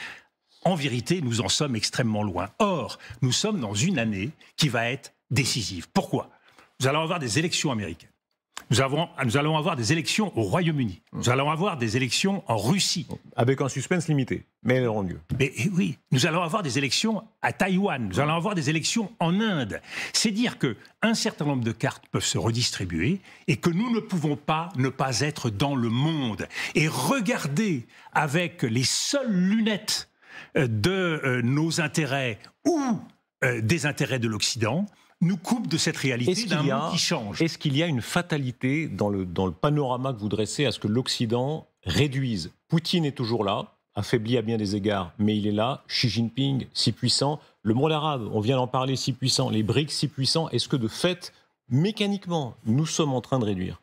En vérité, nous en sommes extrêmement loin. Or, nous sommes dans une année qui va être décisive. Pourquoi Nous allons avoir des élections américaines. Nous, allons avoir des élections au Royaume-Uni. Mmh. Nous allons avoir des élections en Russie. Avec un suspense limité, mais elles auront lieu. Mais eh oui, nous allons avoir des élections à Taïwan. Nous allons avoir des élections en Inde. C'est dire que certain nombre de cartes peuvent se redistribuer et que nous ne pouvons pas ne pas être dans le monde et regarder avec les seules lunettes euh, de euh, nos intérêts ou euh, des intérêts de l'Occident nous coupe de cette réalité d'un monde qui change. Est-ce qu'il y a une fatalité dans le, panorama que vous dressez à ce que l'Occident réduise Poutine est toujours là, affaibli à bien des égards, mais il est là, Xi Jinping, si puissant, le monde arabe, on vient d'en parler, si puissant, les BRICS, si puissants, est-ce que de fait, mécaniquement, nous sommes en train de réduire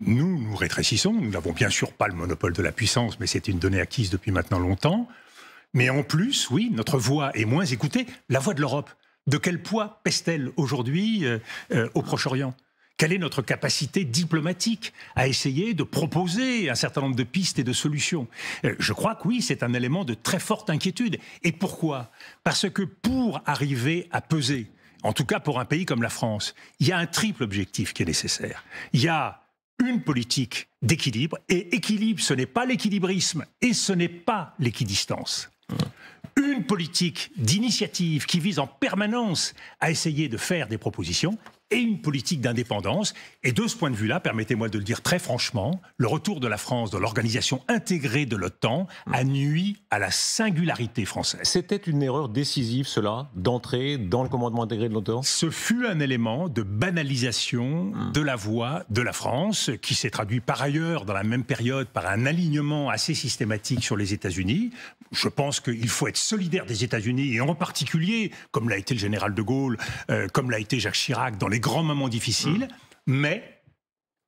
Nous, nous rétrécissons, nous n'avons bien sûr pas le monopole de la puissance, mais c'est une donnée acquise depuis maintenant longtemps. Mais en plus, oui, notre voix est moins écoutée, la voix de l'Europe de quel poids pèse-t-elle aujourd'hui euh, euh, au Proche-Orient quelle est notre capacité diplomatique à essayer de proposer un certain nombre de pistes et de solutions euh, Je crois que oui, c'est un élément de très forte inquiétude. Et pourquoi Parce que pour arriver à peser, en tout cas pour un pays comme la France, il y a un triple objectif qui est nécessaire. Il y a une politique d'équilibre, et équilibre, ce n'est pas l'équilibrisme, et ce n'est pas l'équidistance. Mmh une politique d'initiative qui vise en permanence à essayer de faire des propositions, et une politique d'indépendance. Et de ce point de vue-là, permettez-moi de le dire très franchement, le retour de la France dans l'organisation intégrée de l'OTAN a nuit à la singularité française. C'était une erreur décisive, cela, d'entrer dans le commandement intégré de l'OTAN Ce fut un élément de banalisation hum. de la voix de la France, qui s'est traduit par ailleurs, dans la même période, par un alignement assez systématique sur les États-Unis. Je pense qu'il faut être solidaire des États-Unis, et en particulier, comme l'a été le général de Gaulle, euh, comme l'a été Jacques Chirac dans les Grand grands difficile, mais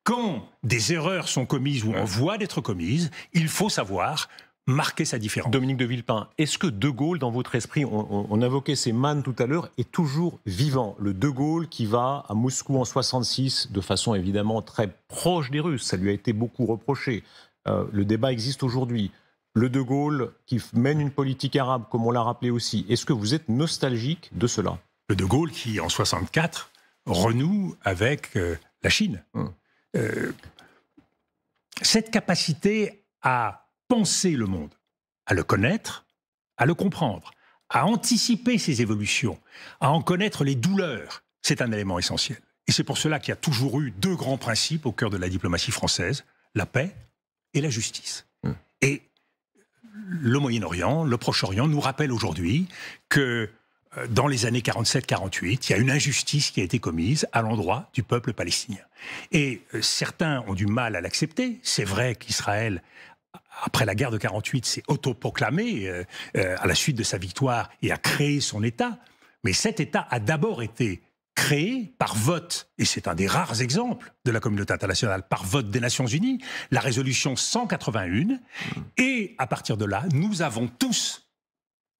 quand des erreurs sont commises ou en voit d'être commises, il faut savoir marquer sa différence. Dominique de Villepin, est-ce que De Gaulle, dans votre esprit, on, on invoquait ces mannes tout à l'heure, est toujours vivant Le De Gaulle qui va à Moscou en 66, de façon évidemment très proche des Russes, ça lui a été beaucoup reproché. Euh, le débat existe aujourd'hui. Le De Gaulle qui mène une politique arabe, comme on l'a rappelé aussi, est-ce que vous êtes nostalgique de cela Le De Gaulle qui, en 64, renoue avec euh, la Chine. Hum. Euh, cette capacité à penser le monde, à le connaître, à le comprendre, à anticiper ses évolutions, à en connaître les douleurs, c'est un élément essentiel. Et c'est pour cela qu'il y a toujours eu deux grands principes au cœur de la diplomatie française, la paix et la justice. Hum. Et le Moyen-Orient, le Proche-Orient nous rappelle aujourd'hui que euh, dans les années 47-48, il y a une injustice qui a été commise à l'endroit du peuple palestinien. Et euh, certains ont du mal à l'accepter. C'est vrai qu'Israël après la guerre de 48, s'est autoproclamé euh, à la suite de sa victoire et a créé son État. Mais cet État a d'abord été créé par vote, et c'est un des rares exemples de la communauté internationale, par vote des Nations Unies, la résolution 181. Et à partir de là, nous avons tous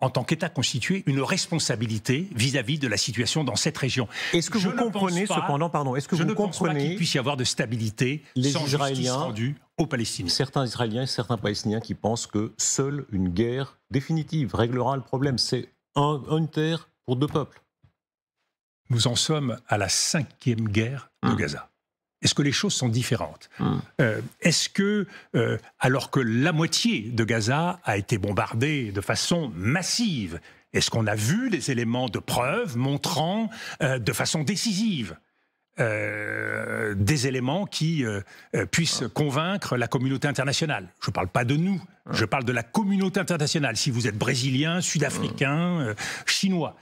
en tant qu'État constitué, une responsabilité vis-à-vis de la situation dans cette région. Est-ce que vous comprenez cependant, pardon, est-ce que vous comprenez qu'il puisse y avoir de stabilité les sans Israéliens, rendue aux Palestiniens Certains Israéliens et certains Palestiniens qui pensent que seule une guerre définitive réglera le problème. C'est un, une terre pour deux peuples. Nous en sommes à la cinquième guerre de hum. Gaza. Est-ce que les choses sont différentes ah. euh, Est-ce que, euh, alors que la moitié de Gaza a été bombardée de façon massive, est-ce qu'on a vu des éléments de preuve montrant euh, de façon décisive des éléments qui puissent ah. convaincre la communauté internationale Je ne parle pas de nous, ah. je parle de la communauté internationale, si vous êtes brésilien, sud-africain, chinois.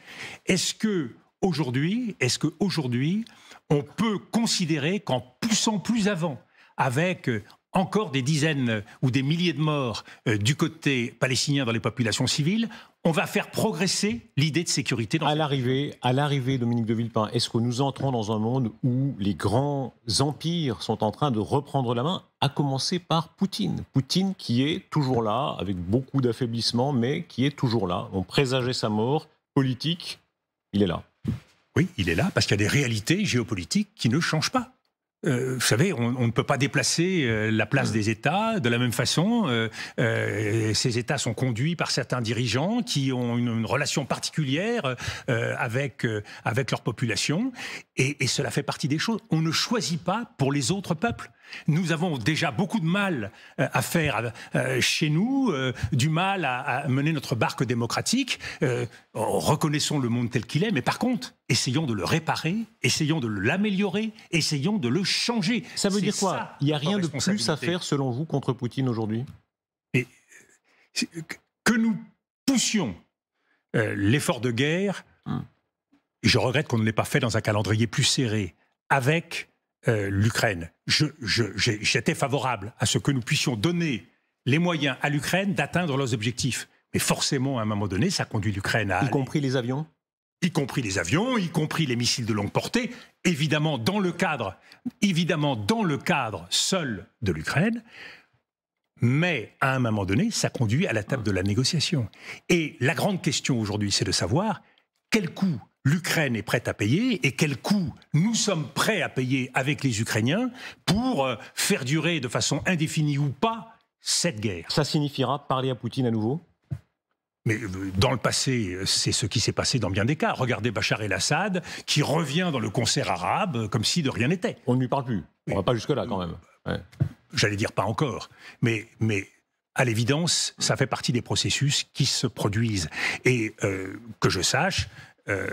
Est-ce que aujourd'hui, est-ce que aujourd'hui, on peut considérer qu'en poussant plus avant, avec euh, encore des dizaines euh, ou des milliers de morts euh, du côté palestinien dans les populations civiles, on va faire progresser l'idée de sécurité. à l'arrivée, à l'arrivée, Dominique de Villepin, est-ce que nous entrons dans un monde où les grands empires sont en train de reprendre la main, à commencer par Poutine Poutine qui est toujours là, avec beaucoup d'affaiblissement, mais qui est toujours là. On présageait sa mort politique, il est là. Oui, il est là parce qu'il y a des réalités géopolitiques qui ne changent pas. Euh, vous savez, on, ne peut pas déplacer euh, la place mm. des États de la même façon. Euh, ces États sont conduits par certains dirigeants qui ont une, relation particulière avec, avec leur population. et, cela fait partie des choses. On ne choisit pas pour les autres peuples. Nous avons déjà beaucoup de mal euh, à faire euh, chez nous, euh, du mal à, mener notre barque démocratique. reconnaissons le monde tel qu'il est, mais par contre, essayons de le réparer, essayons de l'améliorer, essayons de le changer. Ça veut dire quoi Il n'y a rien de plus à faire, selon vous, contre Poutine aujourd'hui que nous poussions l'effort de guerre, hum. je regrette qu'on ne l'ait pas fait dans un calendrier plus serré, avec euh, l'Ukraine, j'étais favorable à ce que nous puissions donner les moyens à l'Ukraine d'atteindre leurs objectifs. Mais forcément, à un moment donné, ça conduit l'Ukraine à... Y compris les avions y compris les avions, y compris les missiles de longue portée, évidemment dans le cadre, évidemment dans le cadre seul de l'Ukraine, mais à un moment donné, ça conduit à la table de la négociation. Et la grande question aujourd'hui, c'est de savoir quel coût l'Ukraine est prête à payer et quel coût nous sommes prêts à payer avec les Ukrainiens pour euh, faire durer de façon indéfinie ou pas cette guerre. Ça signifiera parler à Poutine à nouveau mais euh, dans le passé, euh, c'est ce qui s'est passé dans bien des cas. Regardez Bachar el-Assad qui revient dans le concert arabe comme si de rien n'était. On ne lui parle plus. On ne va pas jusque-là quand même. J'allais dire pas encore. Mais, mais à l'évidence, ça fait partie des processus qui se produisent. Et que je sache, euh,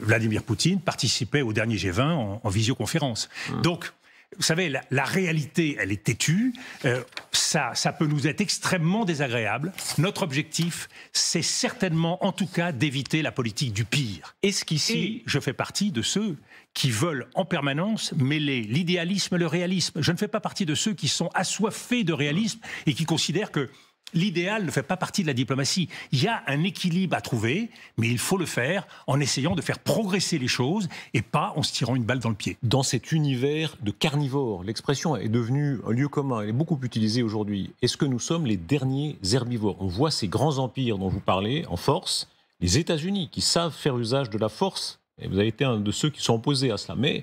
Vladimir Poutine participait au dernier G20 en, visioconférence. Hum. Donc, vous savez, la, réalité, elle est têtue. Euh, ça, ça peut nous être extrêmement désagréable. Notre objectif, c'est certainement, en tout cas, d'éviter la politique du pire. Est-ce qu'ici, je fais partie de ceux qui veulent en permanence mêler l'idéalisme et le réalisme Je ne fais pas partie de ceux qui sont assoiffés de réalisme et qui considèrent que l'idéal ne fait pas partie de la diplomatie. Il y a un équilibre à trouver, mais il faut le faire en essayant de faire progresser les choses et pas en se tirant une balle dans le pied. Dans cet univers de carnivores, l'expression est devenue un lieu commun, elle est beaucoup utilisée aujourd'hui. Est-ce que nous sommes les derniers herbivores On voit ces grands empires dont vous parlez en force, les États-Unis qui savent faire usage de la force, et vous avez été un de ceux qui sont opposés à cela, mais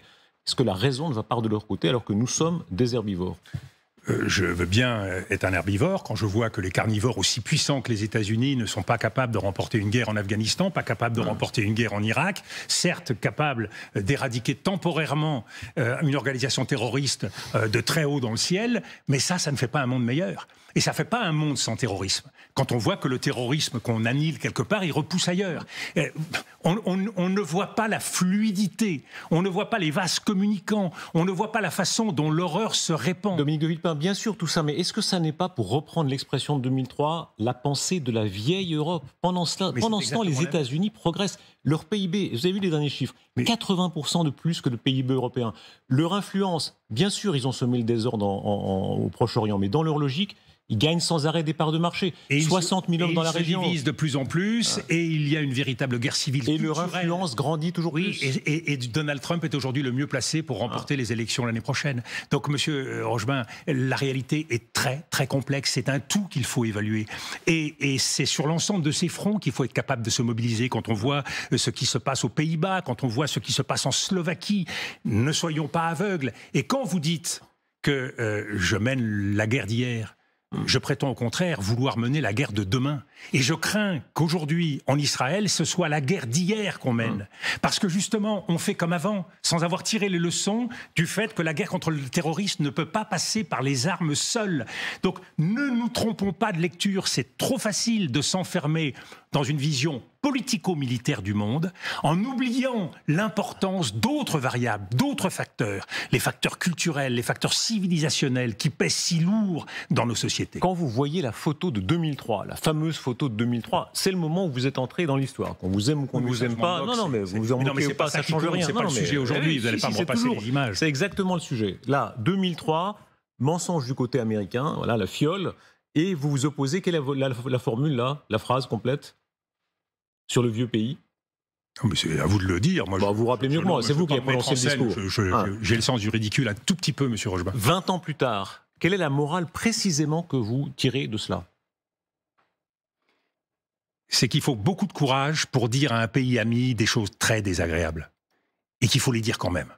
est-ce que la raison ne va pas de leur côté alors que nous sommes des herbivores euh, je veux bien euh, être un herbivore quand je vois que les carnivores aussi puissants que les États-Unis ne sont pas capables de remporter une guerre en Afghanistan, pas capables de ah. remporter une guerre en Irak, certes capables d'éradiquer temporairement euh, une organisation terroriste de très haut dans le ciel, mais ça, ça ne fait pas un monde meilleur. Et ça ne fait pas un monde sans terrorisme. Quand on voit que le terrorisme qu'on annihile quelque part, il repousse ailleurs. Euh, on, ne voit pas la fluidité, on ne voit pas les vases communicants, on ne voit pas la façon dont l'horreur se répand. Dominique de Villepin, bien sûr tout ça, mais est-ce que ça n'est pas, pour reprendre l'expression de 2003, la pensée de la vieille Europe Pendant, cela, pendant ce temps, les États-Unis progressent. Leur PIB, vous avez vu les derniers chiffres, 80% de plus que le PIB européen. Leur influence, bien sûr, ils ont semé le désordre au Proche-Orient, mais dans leur logique, ils gagnent sans arrêt des parts de marché. 60 000 hommes dans la région. Ils se divisent de plus en plus et il y a une véritable guerre civile. Et culturelle. leur grandit toujours Et, Donald Trump est aujourd'hui le mieux placé pour ah. remporter les élections l'année prochaine. Donc, monsieur euh, Rochemin, la réalité est très, très complexe. C'est un tout qu'il faut évaluer. Et, c'est sur l'ensemble de ces fronts qu'il faut être capable de se mobiliser quand on voit euh, ce qui se passe aux Pays-Bas, quand on voit ce qui se passe en Slovaquie. Ne soyons pas aveugles. Et quand vous dites que euh, je mène la guerre d'hier, Hum. Je prétends au contraire vouloir mener la guerre de demain. Et je crains qu'aujourd'hui, en Israël, ce soit la guerre d'hier qu'on mène. Hum. Parce que justement, on fait comme avant, sans avoir tiré les leçons du fait que la guerre contre le terrorisme ne peut pas passer par les armes seules. Donc ne nous trompons pas de lecture, c'est trop facile de s'enfermer dans une vision politico-militaire du monde, en oubliant l'importance d'autres variables, d'autres facteurs, les facteurs culturels, les facteurs civilisationnels qui pèsent si lourd dans nos sociétés. Quand vous voyez la photo de 2003, la fameuse photo de 2003, c'est le moment où vous êtes entré dans l'histoire. Qu'on vous aime ou qu'on ne vous aime pas, non, non, mais vous en moquez, pas, ne change rien. C'est pas le sujet aujourd'hui, vous n'allez pas me repasser C'est exactement le sujet. Là, 2003, mensonge du côté américain, voilà, la fiole, et vous vous opposez, quelle est la formule là, la phrase complète sur le vieux pays mais c'est à vous de le dire. Moi, bah, vous vous rappelez mieux que moi, c'est vous qui avez prononcé le discours. Ah. J'ai le sens du ridicule un tout petit peu, monsieur Rochebin. 20 ans plus tard, quelle est la morale précisément que vous tirez de cela C'est qu'il faut beaucoup de courage pour dire à un pays ami des choses très désagréables. Et qu'il faut les dire quand même.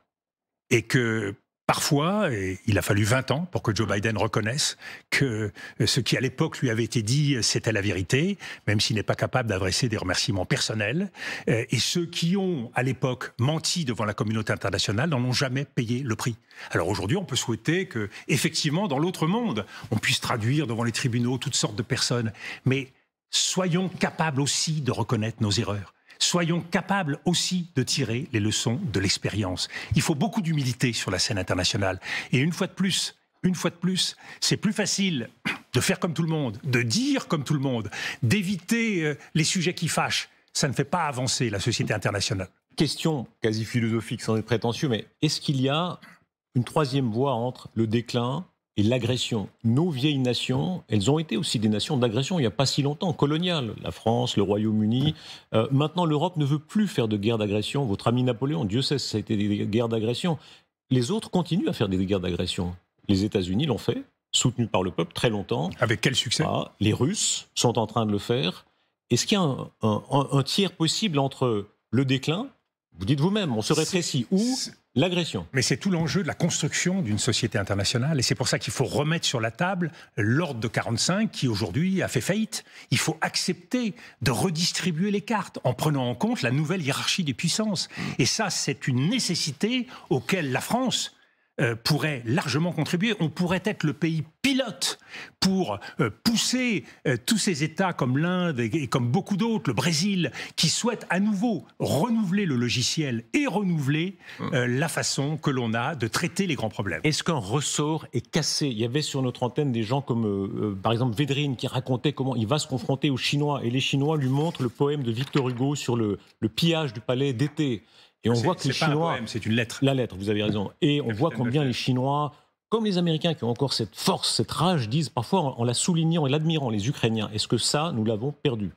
Et que Parfois, il a fallu 20 ans pour que Joe Biden reconnaisse que euh, ce qui à l'époque lui avait été dit, euh, c'était la vérité, même s'il n'est pas capable d'adresser des remerciements personnels. Euh, et ceux qui ont à l'époque menti devant la communauté internationale n'en ont jamais payé le prix. Alors aujourd'hui, on peut souhaiter que, effectivement, dans l'autre monde, on puisse traduire devant les tribunaux toutes sortes de personnes. Mais soyons capables aussi de reconnaître nos erreurs soyons capables aussi de tirer les leçons de l'expérience. Il faut beaucoup d'humilité sur la scène internationale. Et une fois de plus, une fois de plus, c'est plus facile de faire comme tout le monde, de dire comme tout le monde, d'éviter euh, les sujets qui fâchent. Ça ne fait pas avancer la société internationale. Question quasi philosophique sans être prétentieux, mais est-ce qu'il y a une troisième voie entre le déclin, et l'agression. Nos vieilles nations, elles ont été aussi des nations d'agression il n'y a pas si longtemps, coloniales, la France, le Royaume-Uni. Euh, maintenant, l'Europe ne veut plus faire de guerre d'agression. Votre ami Napoléon, Dieu sait, ça a été des guerres d'agression. Les autres continuent à faire des guerres d'agression. Les États-Unis l'ont fait, soutenus par le peuple très longtemps. Avec quel succès ah, Les Russes sont en train de le faire. Est-ce qu'il y a un tiers possible entre le déclin, vous dites vous-même, on se rétrécit ou l'agression. Mais c'est tout l'enjeu de la construction d'une société internationale et c'est pour ça qu'il faut remettre sur la table l'ordre de 45 qui aujourd'hui a fait faillite. Il faut accepter de redistribuer les cartes en prenant en compte la nouvelle hiérarchie des puissances. Et ça, c'est une nécessité auquel la France euh, pourrait largement contribuer. On pourrait être le pays pilote pour euh, pousser euh, tous ces États comme l'Inde et, comme beaucoup d'autres, le Brésil, qui souhaitent à nouveau renouveler le logiciel et renouveler la façon que l'on a de traiter les grands problèmes. Est-ce qu'un ressort est cassé Il y avait sur notre antenne des gens comme, par exemple, Védrine, qui racontait comment il va se confronter aux Chinois, et les Chinois lui montrent le poème de Victor Hugo sur le pillage du palais d'été. Et on voit que les Chinois. C'est une lettre. La lettre, vous avez raison. Et on voit combien les Chinois comme les Américains qui ont encore cette force, cette rage, disent parfois en la soulignant et l'admirant, les Ukrainiens, est-ce que ça, nous l'avons perdu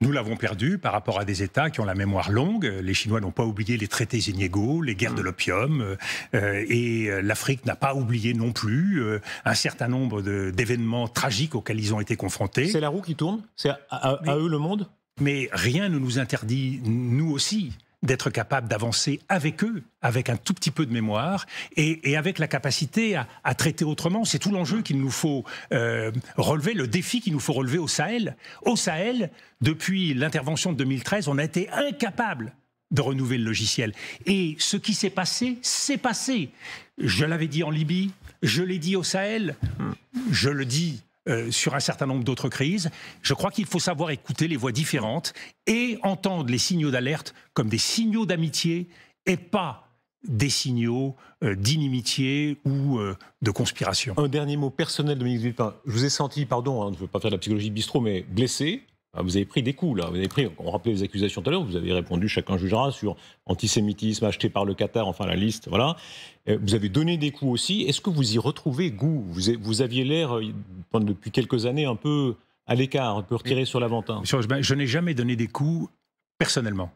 nous l'avons perdu par rapport à des États qui ont la mémoire longue. Les Chinois n'ont pas oublié les traités inégaux, les guerres de mm. l'opium, euh, euh, et euh, l'Afrique n'a pas oublié non plus un certain nombre d'événements tragiques auxquels ils ont été confrontés. C'est la roue qui tourne C'est à, eux le monde Mais rien ne nous interdit, nous aussi, d'être capable d'avancer avec eux, avec un tout petit peu de mémoire et, avec la capacité à, traiter autrement. C'est tout l'enjeu qu'il nous faut euh, relever, le défi qu'il nous faut relever au Sahel. Au Sahel, depuis l'intervention de 2013, on a été incapable de renouveler le logiciel. Et ce qui s'est passé, s'est passé. Je l'avais dit en Libye, je l'ai dit au Sahel, je le dis euh, sur un certain nombre d'autres crises. Je crois qu'il faut savoir écouter les voix différentes et entendre les signaux d'alerte comme des signaux d'amitié et pas des signaux euh, d'inimitié ou euh, de conspiration. Un dernier mot personnel, Dominique Dupin. Je vous ai senti, pardon, hein, je ne veux pas faire de la psychologie bistrot, mais blessé, ah, vous avez pris des coups, là. Vous avez pris, on rappelait les accusations tout à l'heure, vous avez répondu, chacun jugera, sur antisémitisme acheté par le Qatar, enfin la liste, voilà. Euh, vous avez donné des coups aussi. Est-ce que vous y retrouvez goût vous, aviez l'air, euh, depuis quelques années, un peu à l'écart, un peu retiré sur lavant hein. Je, ben, je n'ai jamais donné des coups personnellement.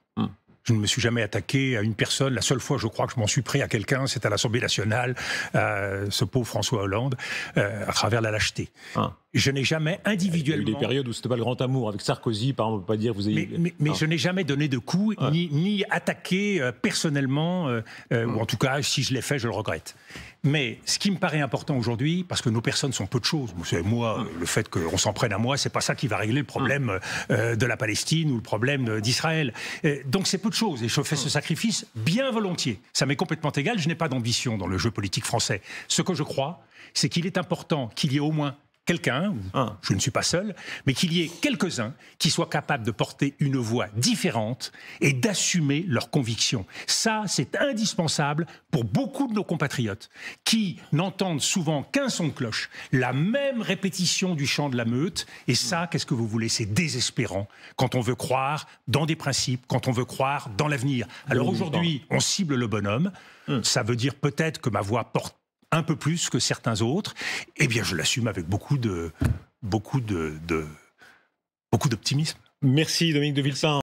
Je ne me suis jamais attaqué à une personne. La seule fois, je crois, que je m'en suis pris à quelqu'un, c'est à l'Assemblée nationale, euh, ce pauvre François Hollande, euh, à travers la lâcheté. Ah. Je n'ai jamais individuellement. Il y a eu des périodes où c'était pas le grand amour. Avec Sarkozy, par exemple, on ne peut pas dire vous avez. Mais, mais, ah. je n'ai jamais donné de coups, ni, ni, attaqué euh, personnellement, euh, ou mm. en tout cas, si je l'ai fait, je le regrette. Mais ce qui me paraît important aujourd'hui, parce que nos personnes sont peu de choses. Vous savez, moi, mm. le fait qu'on s'en prenne à moi, c'est pas ça qui va régler le problème mm. de la Palestine ou le problème d'Israël. donc c'est peu chose et je fais ce sacrifice bien volontiers. Ça m'est complètement égal, je n'ai pas d'ambition dans le jeu politique français. Ce que je crois, c'est qu'il est important qu'il y ait au moins quelqu'un, ah. je ne suis pas seul, mais qu'il y ait quelques-uns qui soient capables de porter une voix différente et d'assumer leurs convictions. Ça, c'est indispensable pour beaucoup de nos compatriotes qui n'entendent souvent qu'un son de cloche, la même répétition du chant de la meute. Et ça, qu'est-ce que vous voulez C'est désespérant quand on veut croire dans des principes, quand on veut croire dans l'avenir. Alors aujourd'hui, on cible le bonhomme. Hum. Ça veut dire peut-être que ma voix porte un peu plus que certains autres, et eh bien je l'assume avec beaucoup de beaucoup de, beaucoup d'optimisme. Merci Dominique de Villepin.